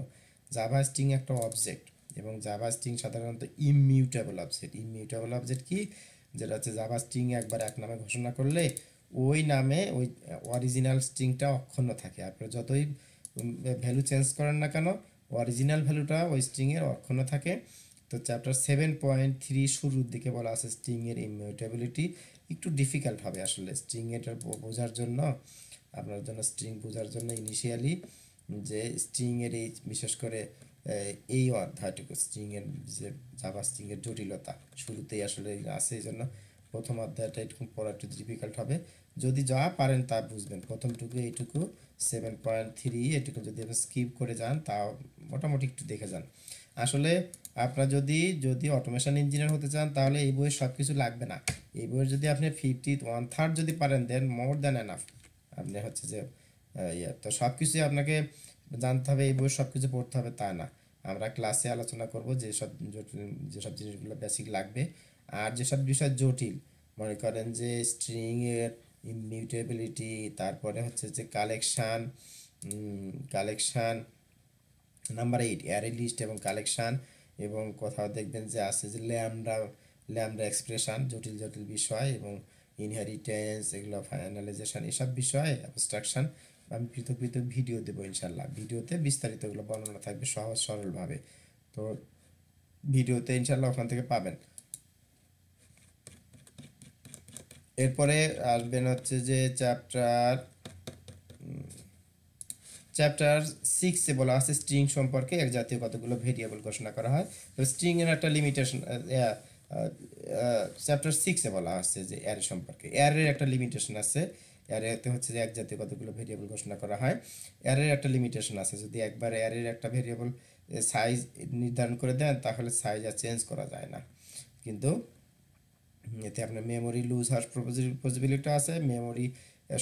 জাভা স্ট্রিং একটা অবজেক্ট এবং জাভা স্ট্রিং সাধারণত ইমিউটেবল অবজেক্ট ইমিউটেবল অবজেক্ট কি যেটা হচ্ছে জাভা স্ট্রিং একবার এক নামে ঘোষণা করলে ওই নামে ওই অরিজিনাল স্ট্রিংটা অক্ষুণ্ণ থাকে আপনি যতই ভ্যালু চেঞ্জ করেন না কেন অরিজিনাল ভ্যালুটা ওই স্ট্রিংয়ের অক্ষুণ্ণ থাকে তো চ্যাপ্টার সেভেন পয়েন্ট থ্রি শুরুর দিকে বলা আছে স্ট্রিংয়ের ইমিউটেবিলিটি একটু ডিফিকাল্ট হবে আসলে স্ট্রিং এটা বোঝার জন্য আপনার জন্য স্ট্রিং বোঝার জন্য ইনিশিয়ালি যে স্ট্রিংয়ের এই বিশেষ করে এই অধ্যায়টুকু স্ট্রিংয়ের যে জাভা স্ট্রিংয়ের জটিলতা শুরুতেই আসলে আছে এই জন্য প্রথম অধ্যায়টা এরকম পড়া একটু ডিফিকাল্ট হবে যদি যা পারেন তা বুঝবেন প্রথমটুকু এইটুকু সেভেন পয়েন্ট থ্রি এটুকু যদি আপনি স্কিপ করে যান তাও মোটামুটি একটু দেখে যান আসলে আপনার যদি যদি অটোমেশন ইঞ্জিনিয়ার হতে চান তাহলে এই বইয়ের সব কিছু লাগবে না এই বইয়ের যদি আপনি ফিফটি ওয়ান থার্ড যদি পারেন দেন মোর দ্যান এনাফ আপনি হচ্ছে যে ইয়ে তো সব কিছুই আপনাকে জানতে হবে এই বইয়ের সব কিছু পড়তে হবে তা না আমরা ক্লাসে আলোচনা করব যেসব যেসব জিনিসগুলো বেসিক লাগবে আর যেসব বিষয় জটিল মনে করেন যে স্ট্রিংয়ের ইমিউটেবিলিটি তারপরে হচ্ছে যে collection collection number eight array list এবং কালেকশান এবং কোথাও দেখবেন যে আছে যে ল্যামরা ল্যামরা এক্সপ্রেশান জটিল জটিল বিষয় এবং ইনহেরিটেন্স এগুলো ফাইনালাইজেশান এসব বিষয় অ্যাবস্ট্রাকশান আমি পৃথক পৃথক ভিডিও দেবো ইনশাল্লাহ ভিডিওতে বিস্তারিতগুলো বর্ণনা থাকবে সহজ সরলভাবে তো ভিডিওতে ইনশাল্লাহ ওখান থেকে পাবেন এরপরে আসবেন হচ্ছে যে চ্যাপ্টার চ্যাপ্টার সিক্সে বলা আছে স্ট্রিং সম্পর্কে এক জাতীয় কতগুলো ভেরিয়েবল ঘোষণা করা হয় তো স্ট্রিংয়ের একটা লিমিটেশন চ্যাপ্টার সিক্সে বলা আছে যে অ্যারে সম্পর্কে অ্যারের একটা লিমিটেশন আছে অ্যারেতে হচ্ছে যে এক জাতীয় কতগুলো ভেরিয়েবল ঘোষণা করা হয় অ্যারের একটা লিমিটেশন আছে যদি একবার অ্যারের একটা ভেরিয়েবল সাইজ নির্ধারণ করে দেন তাহলে সাইজ আর চেঞ্জ করা যায় না কিন্তু এতে আপনার মেমোরি লুজ হওয়ার পসিবিলিটি আছে মেমোরি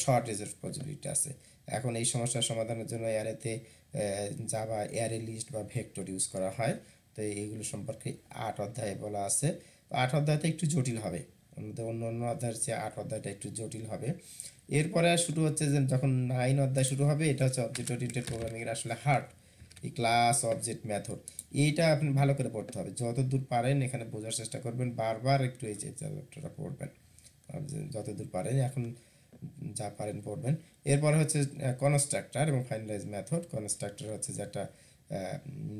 শর্টেজের পসিবিলিটি আছে এখন এই সমস্যার সমাধানের জন্য অ্যারেতে জাবা অ্যারে লিস্ট বা ভেক্টর ইউজ করা হয় তো এইগুলো সম্পর্কে আট অধ্যায়ে বলা আছে আট অধ্যায়টা একটু জটিল হবে অন্য অন্য অধ্যায়ের চেয়ে আট অধ্যায়টা একটু জটিল হবে এরপরে শুরু হচ্ছে যে যখন নাইন অধ্যায় শুরু হবে এটা হচ্ছে অবজেক্ট ওরিয়েন্টেড প্রোগ্রামিংয়ের আসলে হার্ট এই ক্লাস অবজেক্ট মেথড এইটা আপনি ভালো করে পড়তে হবে যত দূর পারেন এখানে বোঝার চেষ্টা করবেন বারবার একটু এই চ্যাপ্টারটা পড়বেন দূর পারেন এখন যা পারেন পড়বেন এরপরে হচ্ছে কনস্ট্রাক্টর এবং ফাইনালাইজ মেথড কনস্ট্রাক্টর হচ্ছে যে একটা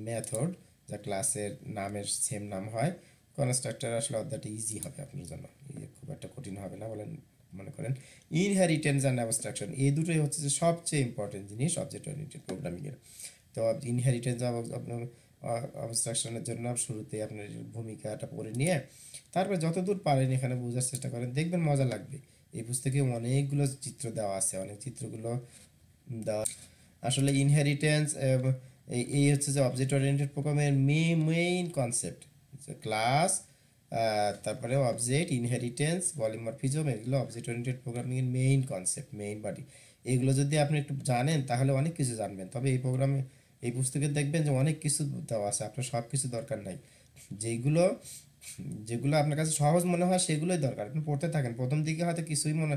মেথড যা ক্লাসের নামের সেম নাম হয় কনস্ট্রাক্টর আসলে অধ্যায়টা ইজি হবে আপনার জন্য এই খুব একটা কঠিন হবে না বলেন মনে করেন ইনহেরিটেন্স অ্যান্ড অ্যাবস্ট্রাকশন এই দুটোই হচ্ছে যে সবচেয়ে ইম্পর্টেন্ট জিনিস অবজেক্ট ওরিয়েন্টেড প্রোগ্রামিংয়ের তো ইনহেরিটেন্স আপনার অবস্ট্রাকশনের জন্য শুরুতে আপনার ভূমিকাটা পড়ে নিয়ে তারপরে যতদূর পারেন এখানে বোঝার চেষ্টা করেন দেখবেন মজা লাগবে এই পুস্তকে অনেকগুলো চিত্র দেওয়া আছে অনেক চিত্রগুলো দেওয়া আসলে ইনহেরিটেন্স এই হচ্ছে যে অবজেক্ট ওরিয়েন্টেড প্রোগ্রামের মেইন কনসেপ্ট ক্লাস তারপরে অবজেক্ট ইনহেরিটেন্স পলিমরফিজম এগুলো অবজেক্ট ওরিয়েন্টেড প্রোগ্রামিংয়ের মেইন কনসেপ্ট মেইন বডি এগুলো যদি আপনি একটু জানেন তাহলে অনেক কিছু জানবেন তবে এই প্রোগ্রামে এই পুস্তকে দেখবেন যে অনেক কিছু দেওয়া আছে আপনার সব কিছু দরকার নাই যেগুলো যেগুলো আপনার কাছে সহজ মনে হয় সেগুলোই দরকার আপনি পড়তে থাকেন প্রথম দিকে হয়তো কিছুই মনে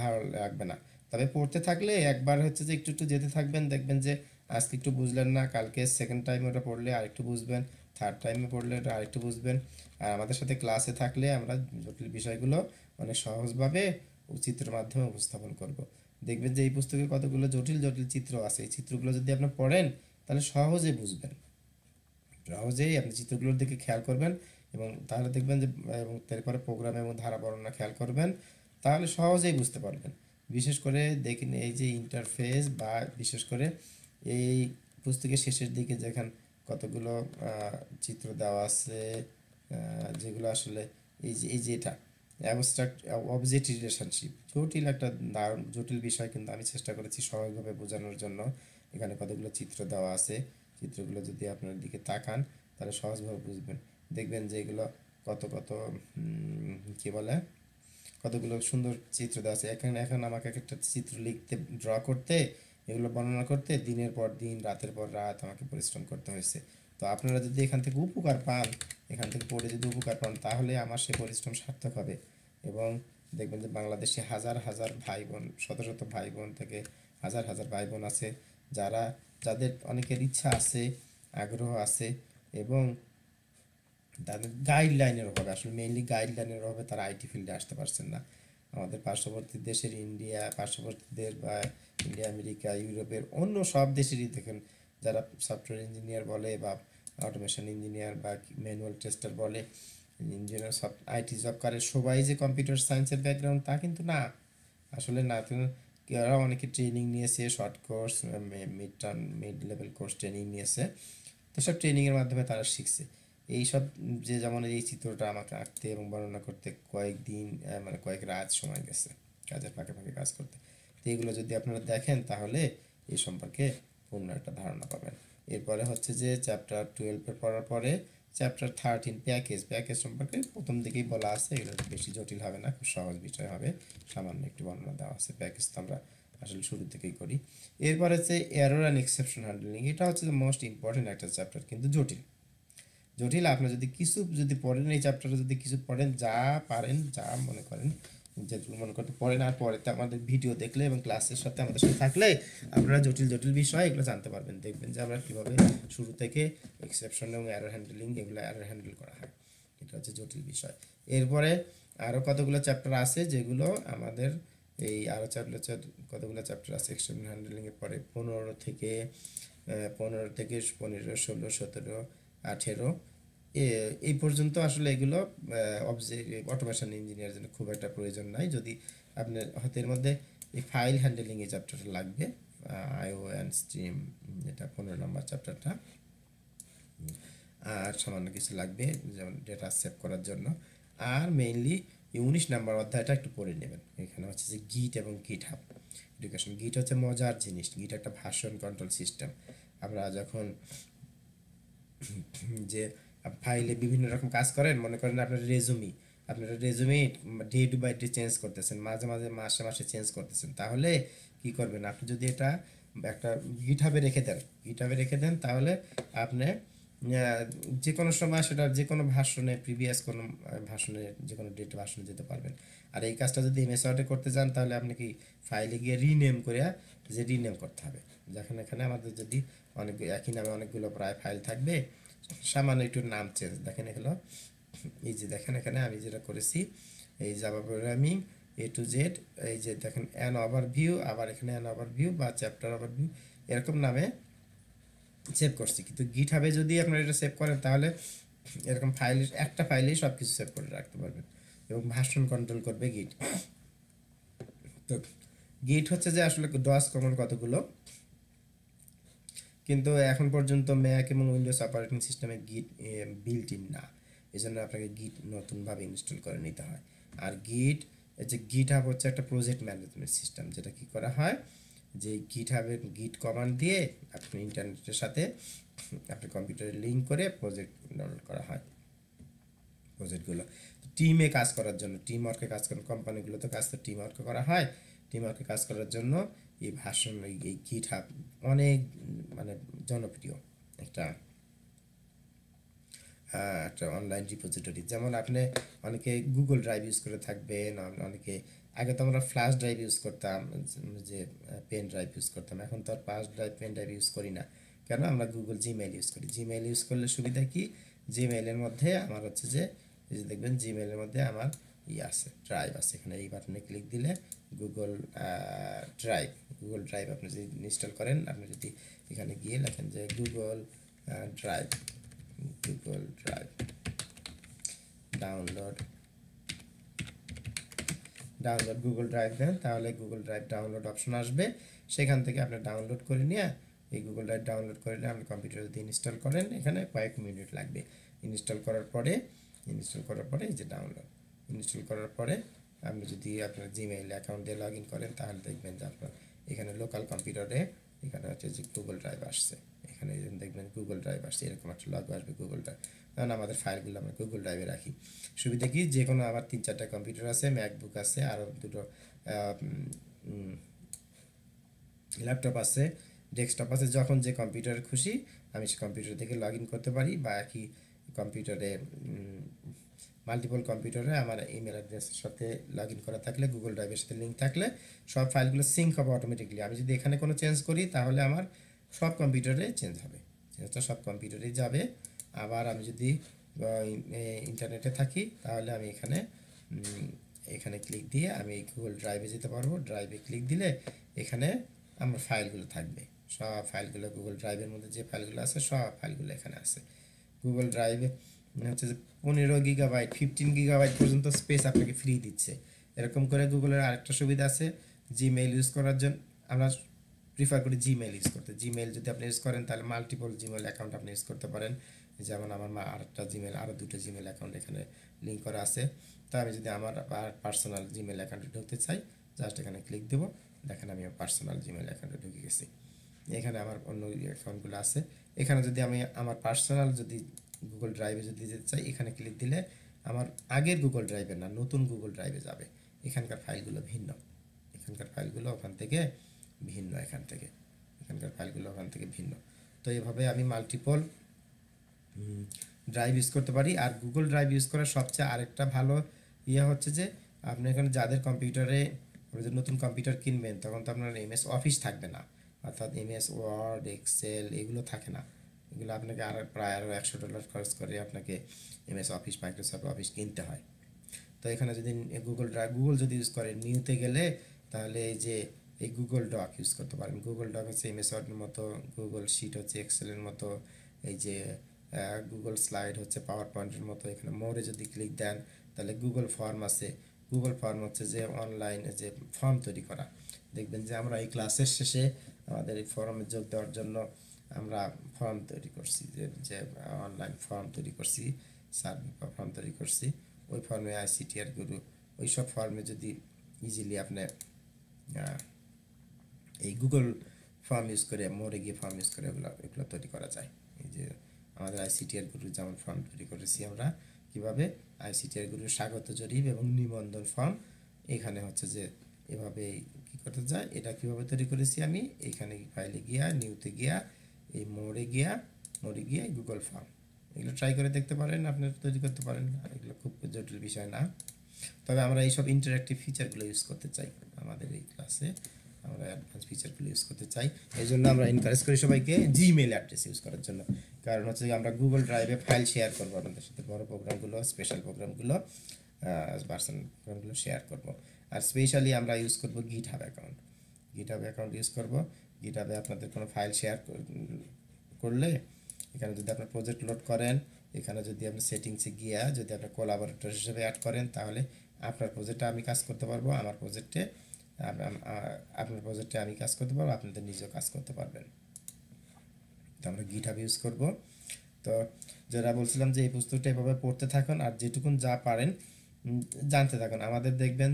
ভালো লাগবে না তবে পড়তে থাকলে একবার হচ্ছে যে একটু একটু যেতে থাকবেন দেখবেন যে আজকে একটু বুঝলেন না কালকে সেকেন্ড টাইম ওটা পড়লে আরেকটু বুঝবেন থার্ড টাইমে পড়লে ওটা আরেকটু বুঝবেন আর আমাদের সাথে ক্লাসে থাকলে আমরা জটিল বিষয়গুলো অনেক সহজভাবে চিত্রের মাধ্যমে উপস্থাপন করব দেখবেন যে এই পুস্তকে কতগুলো জটিল জটিল চিত্র আছে এই চিত্রগুলো যদি আপনি পড়েন তাহলে সহজে বুঝবেন সহজেই আপনি চিত্রগুলোর দিকে খেয়াল করবেন এবং তাহলে দেখবেন যে এবং তারপরে প্রোগ্রাম এবং ধারা বর্ণনা খেয়াল করবেন তাহলে সহজেই বুঝতে পারবেন বিশেষ করে দেখেন এই যে ইন্টারফেস বা বিশেষ করে এই পুস্তকের শেষের দিকে যেখান কতগুলো চিত্র দেওয়া আছে যেগুলো আসলে এই যে এই যে এটা অ্যাবস্ট্রাক্ট অবজেক্ট রিলেশনশিপ জটিল একটা দারুণ জটিল বিষয় কিন্তু আমি চেষ্টা করেছি সহজভাবে বোঝানোর জন্য এখানে কতগুলো চিত্র দেওয়া আছে চিত্রগুলো যদি আপনার দিকে তাকান তাহলে সহজভাবে বুঝবেন দেখবেন যে এগুলো কত কত কী বলে কতগুলো সুন্দর চিত্র দেওয়া আছে এখানে এখন আমাকে একটা চিত্র লিখতে ড্র করতে এগুলো বর্ণনা করতে দিনের পর দিন রাতের পর রাত আমাকে পরিশ্রম করতে হয়েছে তো আপনারা যদি এখান থেকে উপকার পান এখান থেকে পড়ে যদি উপকার পান তাহলে আমার সে পরিশ্রম সার্থক হবে এবং দেখবেন যে বাংলাদেশে হাজার হাজার ভাই বোন শত শত ভাই বোন থেকে হাজার হাজার ভাই বোন আছে যারা যাদের অনেকের ইচ্ছা আছে আগ্রহ আছে এবং তাদের গাইডলাইনের অভাবে আসলে মেইনলি গাইডলাইনের অভাবে তারা আইটি ফিল্ডে আসতে পারছেন না আমাদের পার্শ্ববর্তী দেশের ইন্ডিয়া পার্শ্ববর্তী দেশ বা ইন্ডিয়া আমেরিকা ইউরোপের অন্য সব দেশেরই দেখেন যারা সফটওয়্যার ইঞ্জিনিয়ার বলে বা অটোমেশন ইঞ্জিনিয়ার বা ম্যানুয়াল টেস্টার বলে ইঞ্জিনিয়ার সব আইটি জব করে সবাই যে কম্পিউটার সায়েন্সের ব্যাকগ্রাউন্ড তা কিন্তু না আসলে না এরা অনেকে ট্রেনিং নিয়েছে short course mid term mid level course training নিয়েছে তো সব ট্রেনিংয়ের মাধ্যমে তারা শিখছে এইসব যে যেমন এই চিত্রটা আমাকে আঁকতে এবং বর্ণনা করতে কয়েকদিন মানে কয়েক রাত সময় গেছে কাজের ফাঁকে ফাঁকে কাজ করতে তো এগুলো যদি আপনারা দেখেন তাহলে এই সম্পর্কে পূর্ণ একটা ধারণা পাবেন এরপরে হচ্ছে যে চ্যাপ্টার টুয়েলভে পড়ার পরে চ্যাপ্টার থার্টিন প্যাকেজ প্যাকেজ সম্পর্কে প্রথম দিকেই বলা আছে এগুলো বেশি জটিল হবে না খুব সহজ বিষয় হবে সামান্য একটু বর্ণনা দেওয়া আছে প্যাকেজ তো আমরা আসলে শুরু থেকেই করি এরপর হচ্ছে এরোর অ্যান্ড এক্সেপশন হ্যান্ডলিং এটা হচ্ছে মোস্ট ইম্পর্টেন্ট একটা চ্যাপ্টার কিন্তু জটিল জটিল আপনার যদি কিছু যদি পড়েন এই চ্যাপ্টারে যদি কিছু পড়েন যা পারেন যা মনে করেন যেগুলো মনে করতে না আর পরে তো আমাদের ভিডিও দেখলে এবং ক্লাসের সাথে আমাদের সাথে থাকলে আপনারা জটিল জটিল বিষয় এগুলো জানতে পারবেন দেখবেন যে আমরা কীভাবে শুরু থেকে এক্সেপশন এবং অ্যারো হ্যান্ডেলিং এগুলো অ্যারো হ্যান্ডেল করা হয় এটা হচ্ছে জটিল বিষয় এরপরে আরও কতগুলো চ্যাপ্টার আছে যেগুলো আমাদের এই আরও চ্যাপ্টার কতগুলো চ্যাপ্টার আছে এক্সেপশন হ্যান্ডেলিংয়ের পরে পনেরো থেকে পনেরো থেকে পনেরো ষোলো সতেরো আঠেরো এই পর্যন্ত আসলে এগুলো অটোমেশন ইঞ্জিনিয়ার জন্য খুব একটা প্রয়োজন নাই যদি আপনার হাতের মধ্যে এই ফাইল হ্যান্ডেলিং এই চ্যাপ্টারটা লাগবে আইও অ্যান্ড স্ট্রিম এটা পনেরো নম্বর চ্যাপ্টারটা আর সামান্য কিছু লাগবে যেমন ডেটা সেভ করার জন্য আর মেইনলি এই উনিশ নাম্বার অধ্যায়টা একটু পড়ে নেবেন এখানে হচ্ছে যে গিট এবং গিট হাব এডুকেশন গিট হচ্ছে মজার জিনিস গিট একটা ভার্সন কন্ট্রোল সিস্টেম আমরা যখন যে ফাইলে বিভিন্ন রকম কাজ করেন মনে করেন আপনার রেজুমি আপনারা resume day to by day change করতেছেন মাঝে মাঝে মাসে মাসে চেঞ্জ করতেছেন তাহলে কি করবেন আপনি যদি এটা একটা গিটাবে রেখে দেন গিটাবে রেখে দেন তাহলে আপনি যে কোনো সময় সেটা যে কোনো ভাষণে প্রিভিয়াস কোনো ভাষণে যে কোনো ডেট ভাষণে যেতে পারবেন আর এই কাজটা যদি এমএস ওয়ার্ডে করতে চান তাহলে আপনি কি ফাইলে গিয়ে রিনেম করে যে রিনেম করতে হবে যেখানে এখানে আমাদের যদি অনেক একই নামে অনেকগুলো প্রায় ফাইল থাকবে সামান্য একটু নাম চেঞ্জ দেখেন এগুলো এই যে দেখেন এখানে আমি যেটা করেছি এই Java programming A to Z এই যে দেখেন অ্যান ভিউ আবার এখানে অ্যান ভিউ বা চ্যাপ্টার ওভার ভিউ এরকম নামে সেভ করছি কিন্তু গিট হবে যদি আপনারা এটা সেভ করেন তাহলে এরকম ফাইল একটা ফাইলেই সব কিছু সেভ করে রাখতে পারবেন এবং ভাষণ কন্ট্রোল করবে গিট তো গিট হচ্ছে যে আসলে ডস কমন কতগুলো কিন্তু এখন পর্যন্ত ম্যাক এবং উইন্ডোজ অপারেটিং সিস্টেমে গিট বিল্ট ইন না এই জন্য আপনাকে গিট নতুনভাবে ইনস্টল করে নিতে হয় আর গিট যে গিট হাব হচ্ছে একটা প্রজেক্ট ম্যানেজমেন্ট সিস্টেম যেটা কি করা হয় যে গিট হাবে গিট কমান্ড দিয়ে আপনি ইন্টারনেটের সাথে আপনি কম্পিউটারে লিঙ্ক করে প্রজেক্ট ডাউনলোড করা হয় প্রজেক্টগুলো টিমে কাজ করার জন্য টিম ওয়ার্কে কাজ করেন কোম্পানিগুলোতে কাজ তো টিম ওয়ার্কে করা হয় টিম ওয়ার্কে কাজ করার জন্য এই ভাষণ এই গিট হাব অনেক মানে জনপ্রিয় একটা একটা অনলাইন রিপোজিটরি যেমন আপনি অনেকে গুগল ড্রাইভ ইউজ করে থাকবেন অনেকে আগে তো আমরা ফ্ল্যাশ ড্রাইভ ইউজ করতাম যে পেন ড্রাইভ ইউজ করতাম এখন তো আর পাস ড্রাইভ পেন ড্রাইভ ইউজ করি না কেন আমরা গুগল জিমেল ইউজ করি জিমেল ইউজ করলে সুবিধা কি জিমেলের মধ্যে আমার হচ্ছে যে দেখবেন জিমেলের মধ্যে আমার ই আছে ড্রাইভ আছে এখানে এই বাটনে ক্লিক দিলে গুগল ড্রাইভ গুগল ড্রাইভ আপনি যদি ইনস্টল করেন আপনি যদি এখানে গিয়ে লেখেন যে Google Drive Google Drive download download Google Drive দেন তাহলে গুগল ড্রাইভ ডাউনলোড অপশন আসবে সেখান থেকে আপনি ডাউনলোড করে নিয়ে এই গুগল ড্রাইভ ডাউনলোড করলে আপনি কম্পিউটার যদি ইনস্টল করেন এখানে কয়েক মিনিট লাগবে ইনস্টল করার পরে ইনস্টল করার পরে এই যে ডাউনলোড ইনস্টল করার পরে আপনি যদি আপনার জিমেইল অ্যাকাউন্ট দিয়ে লগ করেন তাহলে দেখবেন যে আপনার এখানে লোকাল কম্পিউটারে এখানে হচ্ছে যে গুগল ড্রাইভ আসছে এখানে দেখবেন গুগল ড্রাইভ আসছে এরকম একটা লগ আসবে গুগল ড্রাইভ কারণ আমাদের ফাইলগুলো আমরা গুগল ড্রাইভে রাখি সুবিধা কি যে কোনো আমার তিন চারটা কম্পিউটার আছে ম্যাকবুক আছে আরও দুটো ল্যাপটপ আছে ডেস্কটপ আছে যখন যে কম্পিউটার খুশি আমি সে কম্পিউটার থেকে লগ করতে পারি বা একই কম্পিউটারে মাল্টিপল কম্পিউটারে আমার ইমেল অ্যাড্রেসের সাথে লগ ইন করা থাকলে গুগল ড্রাইভের সাথে লিঙ্ক থাকলে সব ফাইলগুলো সিঙ্ক হবে অটোমেটিকলি আমি যদি এখানে কোনো চেঞ্জ করি তাহলে আমার সব কম্পিউটারে চেঞ্জ হবে চেঞ্জটা সব কম্পিউটারেই যাবে আবার আমি যদি ইন্টারনেটে থাকি তাহলে আমি এখানে এখানে ক্লিক দিয়ে আমি গুগল ড্রাইভে যেতে পারবো ড্রাইভে ক্লিক দিলে এখানে আমার ফাইলগুলো থাকবে সব ফাইলগুলো গুগল ড্রাইভের মধ্যে যে ফাইলগুলো আছে সব ফাইলগুলো এখানে আছে গুগল ড্রাইভে মানে হচ্ছে যে পনেরো গিগাবাইট ফিফটিন গিগাবাইট পর্যন্ত স্পেস আপনাকে ফ্রি দিচ্ছে এরকম করে গুগলের আরেকটা সুবিধা আছে জিমেইল ইউজ করার জন্য আমরা প্রিফার করি জিমেইল ইউজ করতে জিমেইল যদি আপনি ইউজ করেন তাহলে মাল্টিপল জিমেইল অ্যাকাউন্ট আপনি ইউজ করতে পারেন যেমন আমার মা আরেকটা জিমেল আরও দুটো জিমেল অ্যাকাউন্ট এখানে লিঙ্ক করা আছে তা আমি যদি আমার পার্সোনাল জিমেল অ্যাকাউন্টে ঢুকতে চাই জাস্ট এখানে ক্লিক দেবো দেখেন আমি পার্সোনাল জিমেল অ্যাকাউন্টে ঢুকে গেছি এখানে আমার অন্য অ্যাকাউন্টগুলো আছে এখানে যদি আমি আমার পার্সোনাল যদি গুগল ড্রাইভে যদি যেতে চাই এখানে ক্লিক দিলে আমার আগের গুগল ড্রাইভে না নতুন গুগল ড্রাইভে যাবে এখানকার ফাইলগুলো ভিন্ন এখানকার ফাইলগুলো ওখান থেকে ভিন্ন এখান থেকে এখানকার ফাইলগুলো ওখান থেকে ভিন্ন তো এভাবে আমি মাল্টিপল ড্রাইভ ইউজ করতে পারি আর গুগল ড্রাইভ ইউজ করার সবচেয়ে আরেকটা ভালো ইয়ে হচ্ছে যে আপনি এখানে যাদের কম্পিউটারে যদি নতুন কম্পিউটার কিনবেন তখন তো আপনার এমএস অফিস থাকবে না অর্থাৎ এমএস ওয়ার্ড এক্সেল এগুলো থাকে না এগুলো আপনাকে আর প্রায় আরও একশো ডলার খরচ করে আপনাকে এমএস অফিস মাইক্রোসফট অফিস কিনতে হয় তো এখানে যদি গুগল ড্রাইভ গুগল যদি ইউজ করেন নিউতে গেলে তাহলে এই যে এই গুগল ডক ইউজ করতে পারেন গুগল ডক হচ্ছে এমএস ওয়ার্ডের মতো গুগল শিট হচ্ছে এক্সেলের মতো এই যে গুগল স্লাইড হচ্ছে পাওয়ার পয়েন্টের মতো এখানে মোড়ে যদি ক্লিক দেন তাহলে গুগল ফর্ম আছে গুগল ফর্ম হচ্ছে যে অনলাইন যে ফর্ম তৈরি করা দেখবেন যে আমরা এই ক্লাসের শেষে আমাদের এই ফর্মে যোগ দেওয়ার জন্য আমরা ফর্ম তৈরি করছি যে যে অনলাইন ফর্ম তৈরি করছি সার্ভে বা ফর্ম তৈরি করছি ওই ফর্মে আইসিটিআর গুরু ওই সব ফর্মে যদি ইজিলি আপনি এই গুগল ফর্ম ইউজ করে মোড়ে গিয়ে ফর্ম ইউজ করে এগুলো এগুলো তৈরি করা যায় এই যে আমাদের আইসিটিআর গুরু যেমন ফর্ম তৈরি করেছি আমরা কিভাবে আইসিটিআর গুরু স্বাগত জরিপ এবং নিবন্ধন ফর্ম এখানে হচ্ছে যে এভাবে কী করতে যায় এটা কীভাবে তৈরি করেছি আমি এখানে ফাইলে গিয়া নিউতে গিয়া এই মোড়ে গিয়া মোড়ে এই গুগল ফর্ম এগুলো ট্রাই করে দেখতে পারেন আপনারা তৈরি করতে পারেন এগুলো খুব জটিল বিষয় না তবে আমরা এইসব ইন্টারাক্টিভ ফিচারগুলো ইউজ করতে চাই আমাদের এই ক্লাসে আমরা অ্যাডভান্স ফিচারগুলো ইউজ করতে চাই এই জন্য আমরা এনকারেজ করি সবাইকে জিমেল অ্যাড্রেস ইউজ করার জন্য কারণ হচ্ছে আমরা গুগল ড্রাইভে ফাইল শেয়ার করবো আপনাদের সাথে বড় প্রোগ্রামগুলো স্পেশাল প্রোগ্রামগুলো ভার্সন প্রোগ্রামগুলো শেয়ার করব আর স্পেশালি আমরা ইউজ করব GitHub account GitHub account use করবো গিটাবে আপনাদের কোনো ফাইল শেয়ার করলে এখানে যদি আপনার প্রজেক্ট লোড করেন এখানে যদি আপনি সেটিংসে গিয়া যদি আপনি কোলাবোরেটর হিসেবে অ্যাড করেন তাহলে আপনার প্রজেক্টে আমি কাজ করতে পারবো আমার প্রজেক্টে আপনার প্রজেক্টে আমি কাজ করতে পারবো আপনাদের নিজেও কাজ করতে পারবেন তো আমরা গিট ইউজ করব তো যারা বলছিলাম যে এই পুস্তকটা এভাবে পড়তে থাকুন আর যেটুকুন যা পারেন জানতে থাকুন আমাদের দেখবেন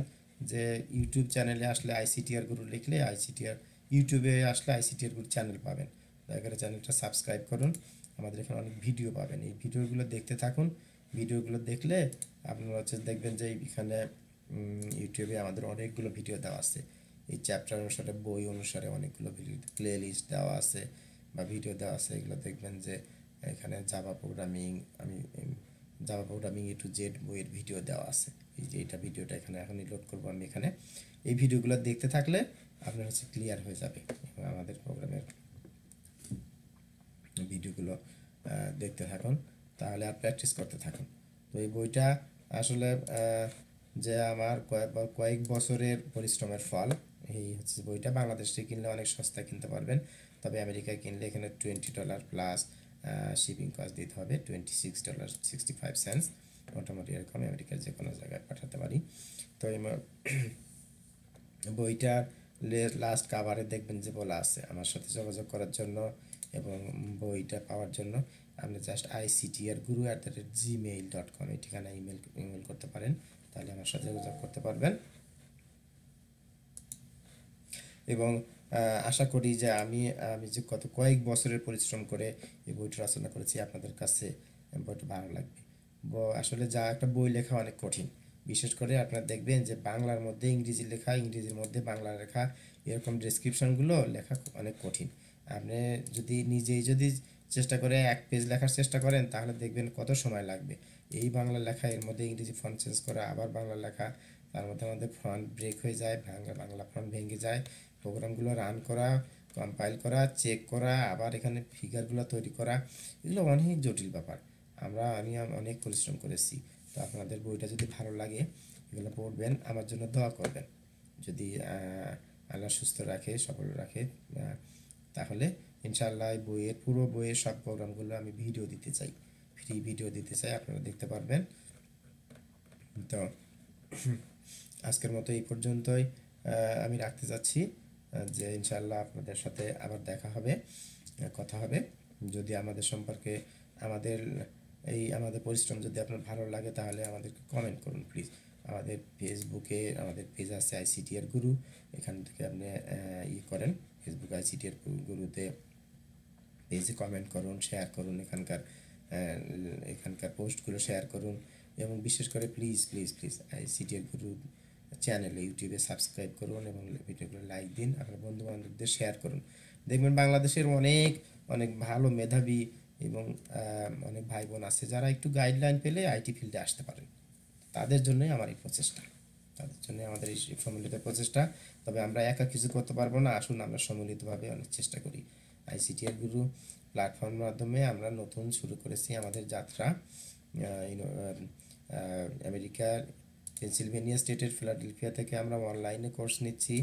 যে ইউটিউব চ্যানেলে আসলে আইসিটিআর গুরু লিখলে আইসিটিআর ইউটিউবে আসলে আইসিটির চ্যানেল পাবেন দয়া করে চ্যানেলটা সাবস্ক্রাইব করুন আমাদের এখানে অনেক ভিডিও পাবেন এই ভিডিওগুলো দেখতে থাকুন ভিডিওগুলো দেখলে আপনারা হচ্ছে দেখবেন যে এখানে ইউটিউবে আমাদের অনেকগুলো ভিডিও দেওয়া আছে এই চ্যাপ্টার অনুসারে বই অনুসারে অনেকগুলো ভিডিও প্লে লিস্ট দেওয়া আছে বা ভিডিও দেওয়া আছে এগুলো দেখবেন যে এখানে জাভা প্রোগ্রামিং আমি Java programming A to Z বইয়ের ভিডিও দেওয়া আছে এই যে এটা ভিডিওটা এখানে এখনই লোড করবো আমি এখানে এই ভিডিওগুলো দেখতে থাকলে আপনার হচ্ছে ক্লিয়ার হয়ে যাবে এবং আমাদের প্রোগ্রামের ভিডিওগুলো দেখতে থাকুন তাহলে আর প্র্যাকটিস করতে থাকুন তো এই বইটা আসলে যে আমার কয়েক বছরের পরিশ্রমের ফল এই হচ্ছে বইটা বাংলাদেশে কিনলে অনেক সস্তা কিনতে পারবেন তবে আমেরিকায় কিনলে এখানে twenty dollar plus shipping cost দিতে হবে twenty six dollar sixty five cents মোটামুটি এরকম আমেরিকার যে কোনো জায়গায় পাঠাতে পারি তো এই বইটার লাস্ট কাভারে দেখবেন যে বলা আছে আমার সাথে যোগাযোগ করার জন্য এবং বইটা পাওয়ার জন্য আপনি জাস্ট আর guru at the rate Gmail dot com এই ঠিকানায় ইমেল ইমেল করতে পারেন তাহলে আমার সাথে যোগাযোগ করতে পারবেন এবং আশা করি যে আমি আমি যে কত কয়েক বছরের পরিশ্রম করে এই বইটা রচনা করেছি আপনাদের কাছে বইটা ভালো লাগবে আসলে যা একটা বই লেখা অনেক কঠিন বিশেষ করে আপনারা দেখবেন যে বাংলার মধ্যে ইংরেজি লেখা ইংরেজির মধ্যে বাংলা লেখা এরকম ডেসক্রিপশনগুলো লেখা অনেক কঠিন আপনি যদি নিজেই যদি চেষ্টা করে এক পেজ লেখার চেষ্টা করেন তাহলে দেখবেন কত সময় লাগবে এই বাংলা লেখা এর মধ্যে ইংরেজি ফন্ট চেঞ্জ করা আবার বাংলা লেখা তার মধ্যে আমাদের ফন্ট ব্রেক হয়ে যায় বাংলা বাংলা ফন্ট ভেঙে যায় প্রোগ্রামগুলো রান করা কম্পাইল করা চেক করা আবার এখানে ফিগারগুলো তৈরি করা এগুলো অনেক জটিল ব্যাপার আমরা আমি অনেক পরিশ্রম করেছি তো আপনাদের বইটা যদি ভালো লাগে এগুলো পড়বেন আমার জন্য দোয়া করবেন যদি আল্লাহ সুস্থ রাখে সবল রাখে তাহলে ইনশাআল্লাহ বইয়ের পুরো বইয়ের সব প্রোগ্রামগুলো আমি ভিডিও দিতে চাই ফ্রি ভিডিও দিতে চাই আপনারা দেখতে পারবেন তো আজকের মতো এই পর্যন্তই আমি রাখতে যাচ্ছি যে ইনশাআল্লাহ আপনাদের সাথে আবার দেখা হবে কথা হবে যদি আমাদের সম্পর্কে আমাদের এই আমাদের পরিশ্রম যদি আপনার ভালো লাগে তাহলে আমাদেরকে কমেন্ট করুন প্লিজ আমাদের ফেসবুকে আমাদের পেজ আছে আইসিটিআর গুরু এখান থেকে আপনি ই ইয়ে করেন ফেসবুক আইসিটিআর গুরুতে পেজে কমেন্ট করুন শেয়ার করুন এখানকার এখানকার পোস্টগুলো শেয়ার করুন এবং বিশেষ করে প্লিজ প্লিজ প্লিজ আইসিটিআর গুরু চ্যানেলে ইউটিউবে সাবস্ক্রাইব করুন এবং ভিডিওগুলো লাইক দিন আপনার বন্ধু বান্ধবদের শেয়ার করুন দেখবেন বাংলাদেশের অনেক অনেক ভালো মেধাবী এবং অনেক ভাই বোন আছে যারা একটু গাইডলাইন পেলে আইটি ফিল্ডে আসতে পারেন তাদের জন্যই আমার এই প্রচেষ্টা তাদের জন্য আমাদের এই সম্মিলিত প্রচেষ্টা তবে আমরা একা কিছু করতে পারবো না আসুন আমরা সম্মিলিতভাবে অনেক চেষ্টা করি আইসিটিআর গুরু প্ল্যাটফর্মের মাধ্যমে আমরা নতুন শুরু করেছি আমাদের যাত্রা আমেরিকার পেন্সিলভেনিয়া স্টেটের ফিলাডেলফিয়া থেকে আমরা অনলাইনে কোর্স নিচ্ছি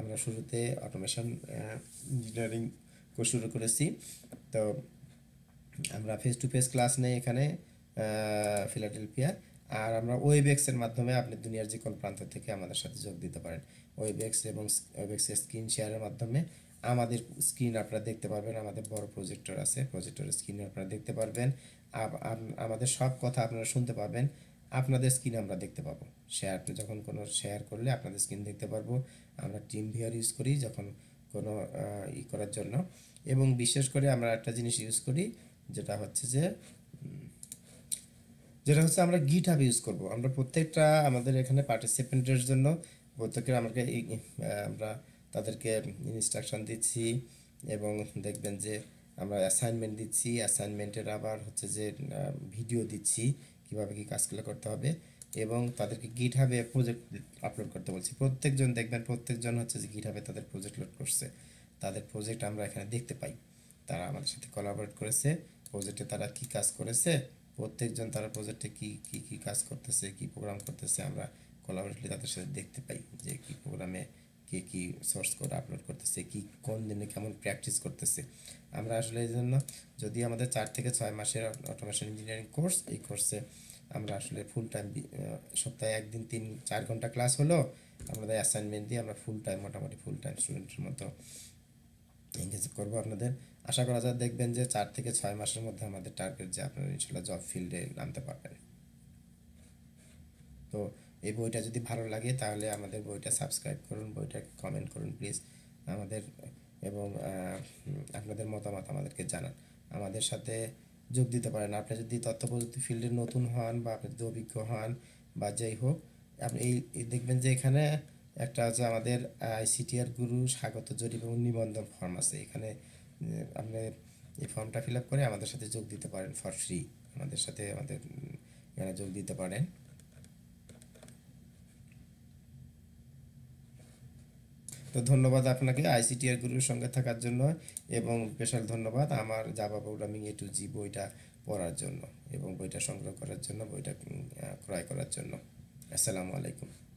আমরা শুরুতে অটোমেশন ইঞ্জিনিয়ারিং কোর্স শুরু করেছি তো আমরা ফেস টু ফেস ক্লাস নেই এখানে ফিলাডেলফিয়ার আর আমরা ওয়েবেক্সের মাধ্যমে আপনি দুনিয়ার যে কোনো প্রান্ত থেকে আমাদের সাথে যোগ দিতে পারেন ওয়েবেক্স এবং ওয়েবেক্সের স্ক্রিন শেয়ারের মাধ্যমে আমাদের স্ক্রিন আপনারা দেখতে পারবেন আমাদের বড় প্রজেক্টর আছে প্রজেক্টরের স্ক্রিনে আপনারা দেখতে পারবেন আমাদের সব কথা আপনারা শুনতে পাবেন আপনাদের স্ক্রিন আমরা দেখতে পাবো শেয়ার যখন কোনো শেয়ার করলে আপনাদের স্ক্রিন দেখতে পারবো আমরা টিম ভিয়ার ইউজ করি যখন কোনো ই করার জন্য এবং বিশেষ করে আমরা একটা জিনিস ইউজ করি যেটা হচ্ছে যে যেটা হচ্ছে আমরা গিট হাব ইউজ করবো আমরা প্রত্যেকটা আমাদের এখানে পার্টিসিপেন্টের জন্য প্রত্যেকের আমাকে আমরা তাদেরকে ইনস্ট্রাকশান দিচ্ছি এবং দেখবেন যে আমরা অ্যাসাইনমেন্ট দিচ্ছি অ্যাসাইনমেন্টের আবার হচ্ছে যে ভিডিও দিচ্ছি কীভাবে কী কাজগুলো করতে হবে এবং তাদেরকে গিট হাবে প্রজেক্ট আপলোড করতে বলছি প্রত্যেকজন দেখবেন প্রত্যেকজন হচ্ছে যে গিট হাবে তাদের প্রজেক্ট লোড করছে তাদের প্রজেক্ট আমরা এখানে দেখতে পাই তারা আমাদের সাথে কোলাবরেট করেছে প্রজেক্টে তারা কি কাজ করেছে প্রত্যেকজন তারা প্রজেক্টে কি কি কি কাজ করতেছে কি প্রোগ্রাম করতেছে আমরা কোলাবরেটলি তাদের সাথে দেখতে পাই যে কি প্রোগ্রামে কে কি সোর্স কোড আপলোড করতেছে কি কোন দিনে কেমন প্র্যাকটিস করতেছে আমরা আসলে এই জন্য যদি আমাদের চার থেকে ছয় মাসের অটোমেশন ইঞ্জিনিয়ারিং কোর্স এই কোর্সে আমরা আসলে ফুল টাইম সপ্তাহে একদিন তিন চার ঘন্টা ক্লাস হলো আমাদের অ্যাসাইনমেন্ট দিয়ে আমরা ফুল টাইম মোটামুটি ফুল টাইম স্টুডেন্টের মতো এঙ্গেজ করবো আপনাদের আশা করা যায় দেখবেন যে চার থেকে ছয় মাসের মধ্যে আমাদের টার্গেট যে আপনারা ইনশাল্লাহ জব ফিল্ডে নামতে পারবেন তো এই বইটা যদি ভালো লাগে তাহলে আমাদের বইটা সাবস্ক্রাইব করুন বইটা কমেন্ট করুন প্লিজ আমাদের এবং আপনাদের মতামত আমাদেরকে জানান আমাদের সাথে যোগ দিতে পারেন আপনি যদি তথ্য প্রযুক্তি ফিল্ডে নতুন হন বা আপনি যদি অভিজ্ঞ হন বা যাই হোক আপনি এই দেখবেন যে এখানে একটা আছে আমাদের আইসিটিআর গুরু স্বাগত জরিপ এবং নিবন্ধন ফর্ম আছে এখানে আপনি এই ফর্মটা ফিল আপ করে আমাদের সাথে যোগ দিতে পারেন ফর ফ্রি আমাদের সাথে আমাদের এখানে যোগ দিতে পারেন তো ধন্যবাদ আপনাকে আইসিটিআর গুরুর সঙ্গে থাকার জন্য এবং স্পেশাল ধন্যবাদ আমার জাবা প্রোগ্রামিং এ টু জি বইটা পড়ার জন্য এবং বইটা সংগ্রহ করার জন্য বইটা ক্রয় করার জন্য আসসালামু আলাইকুম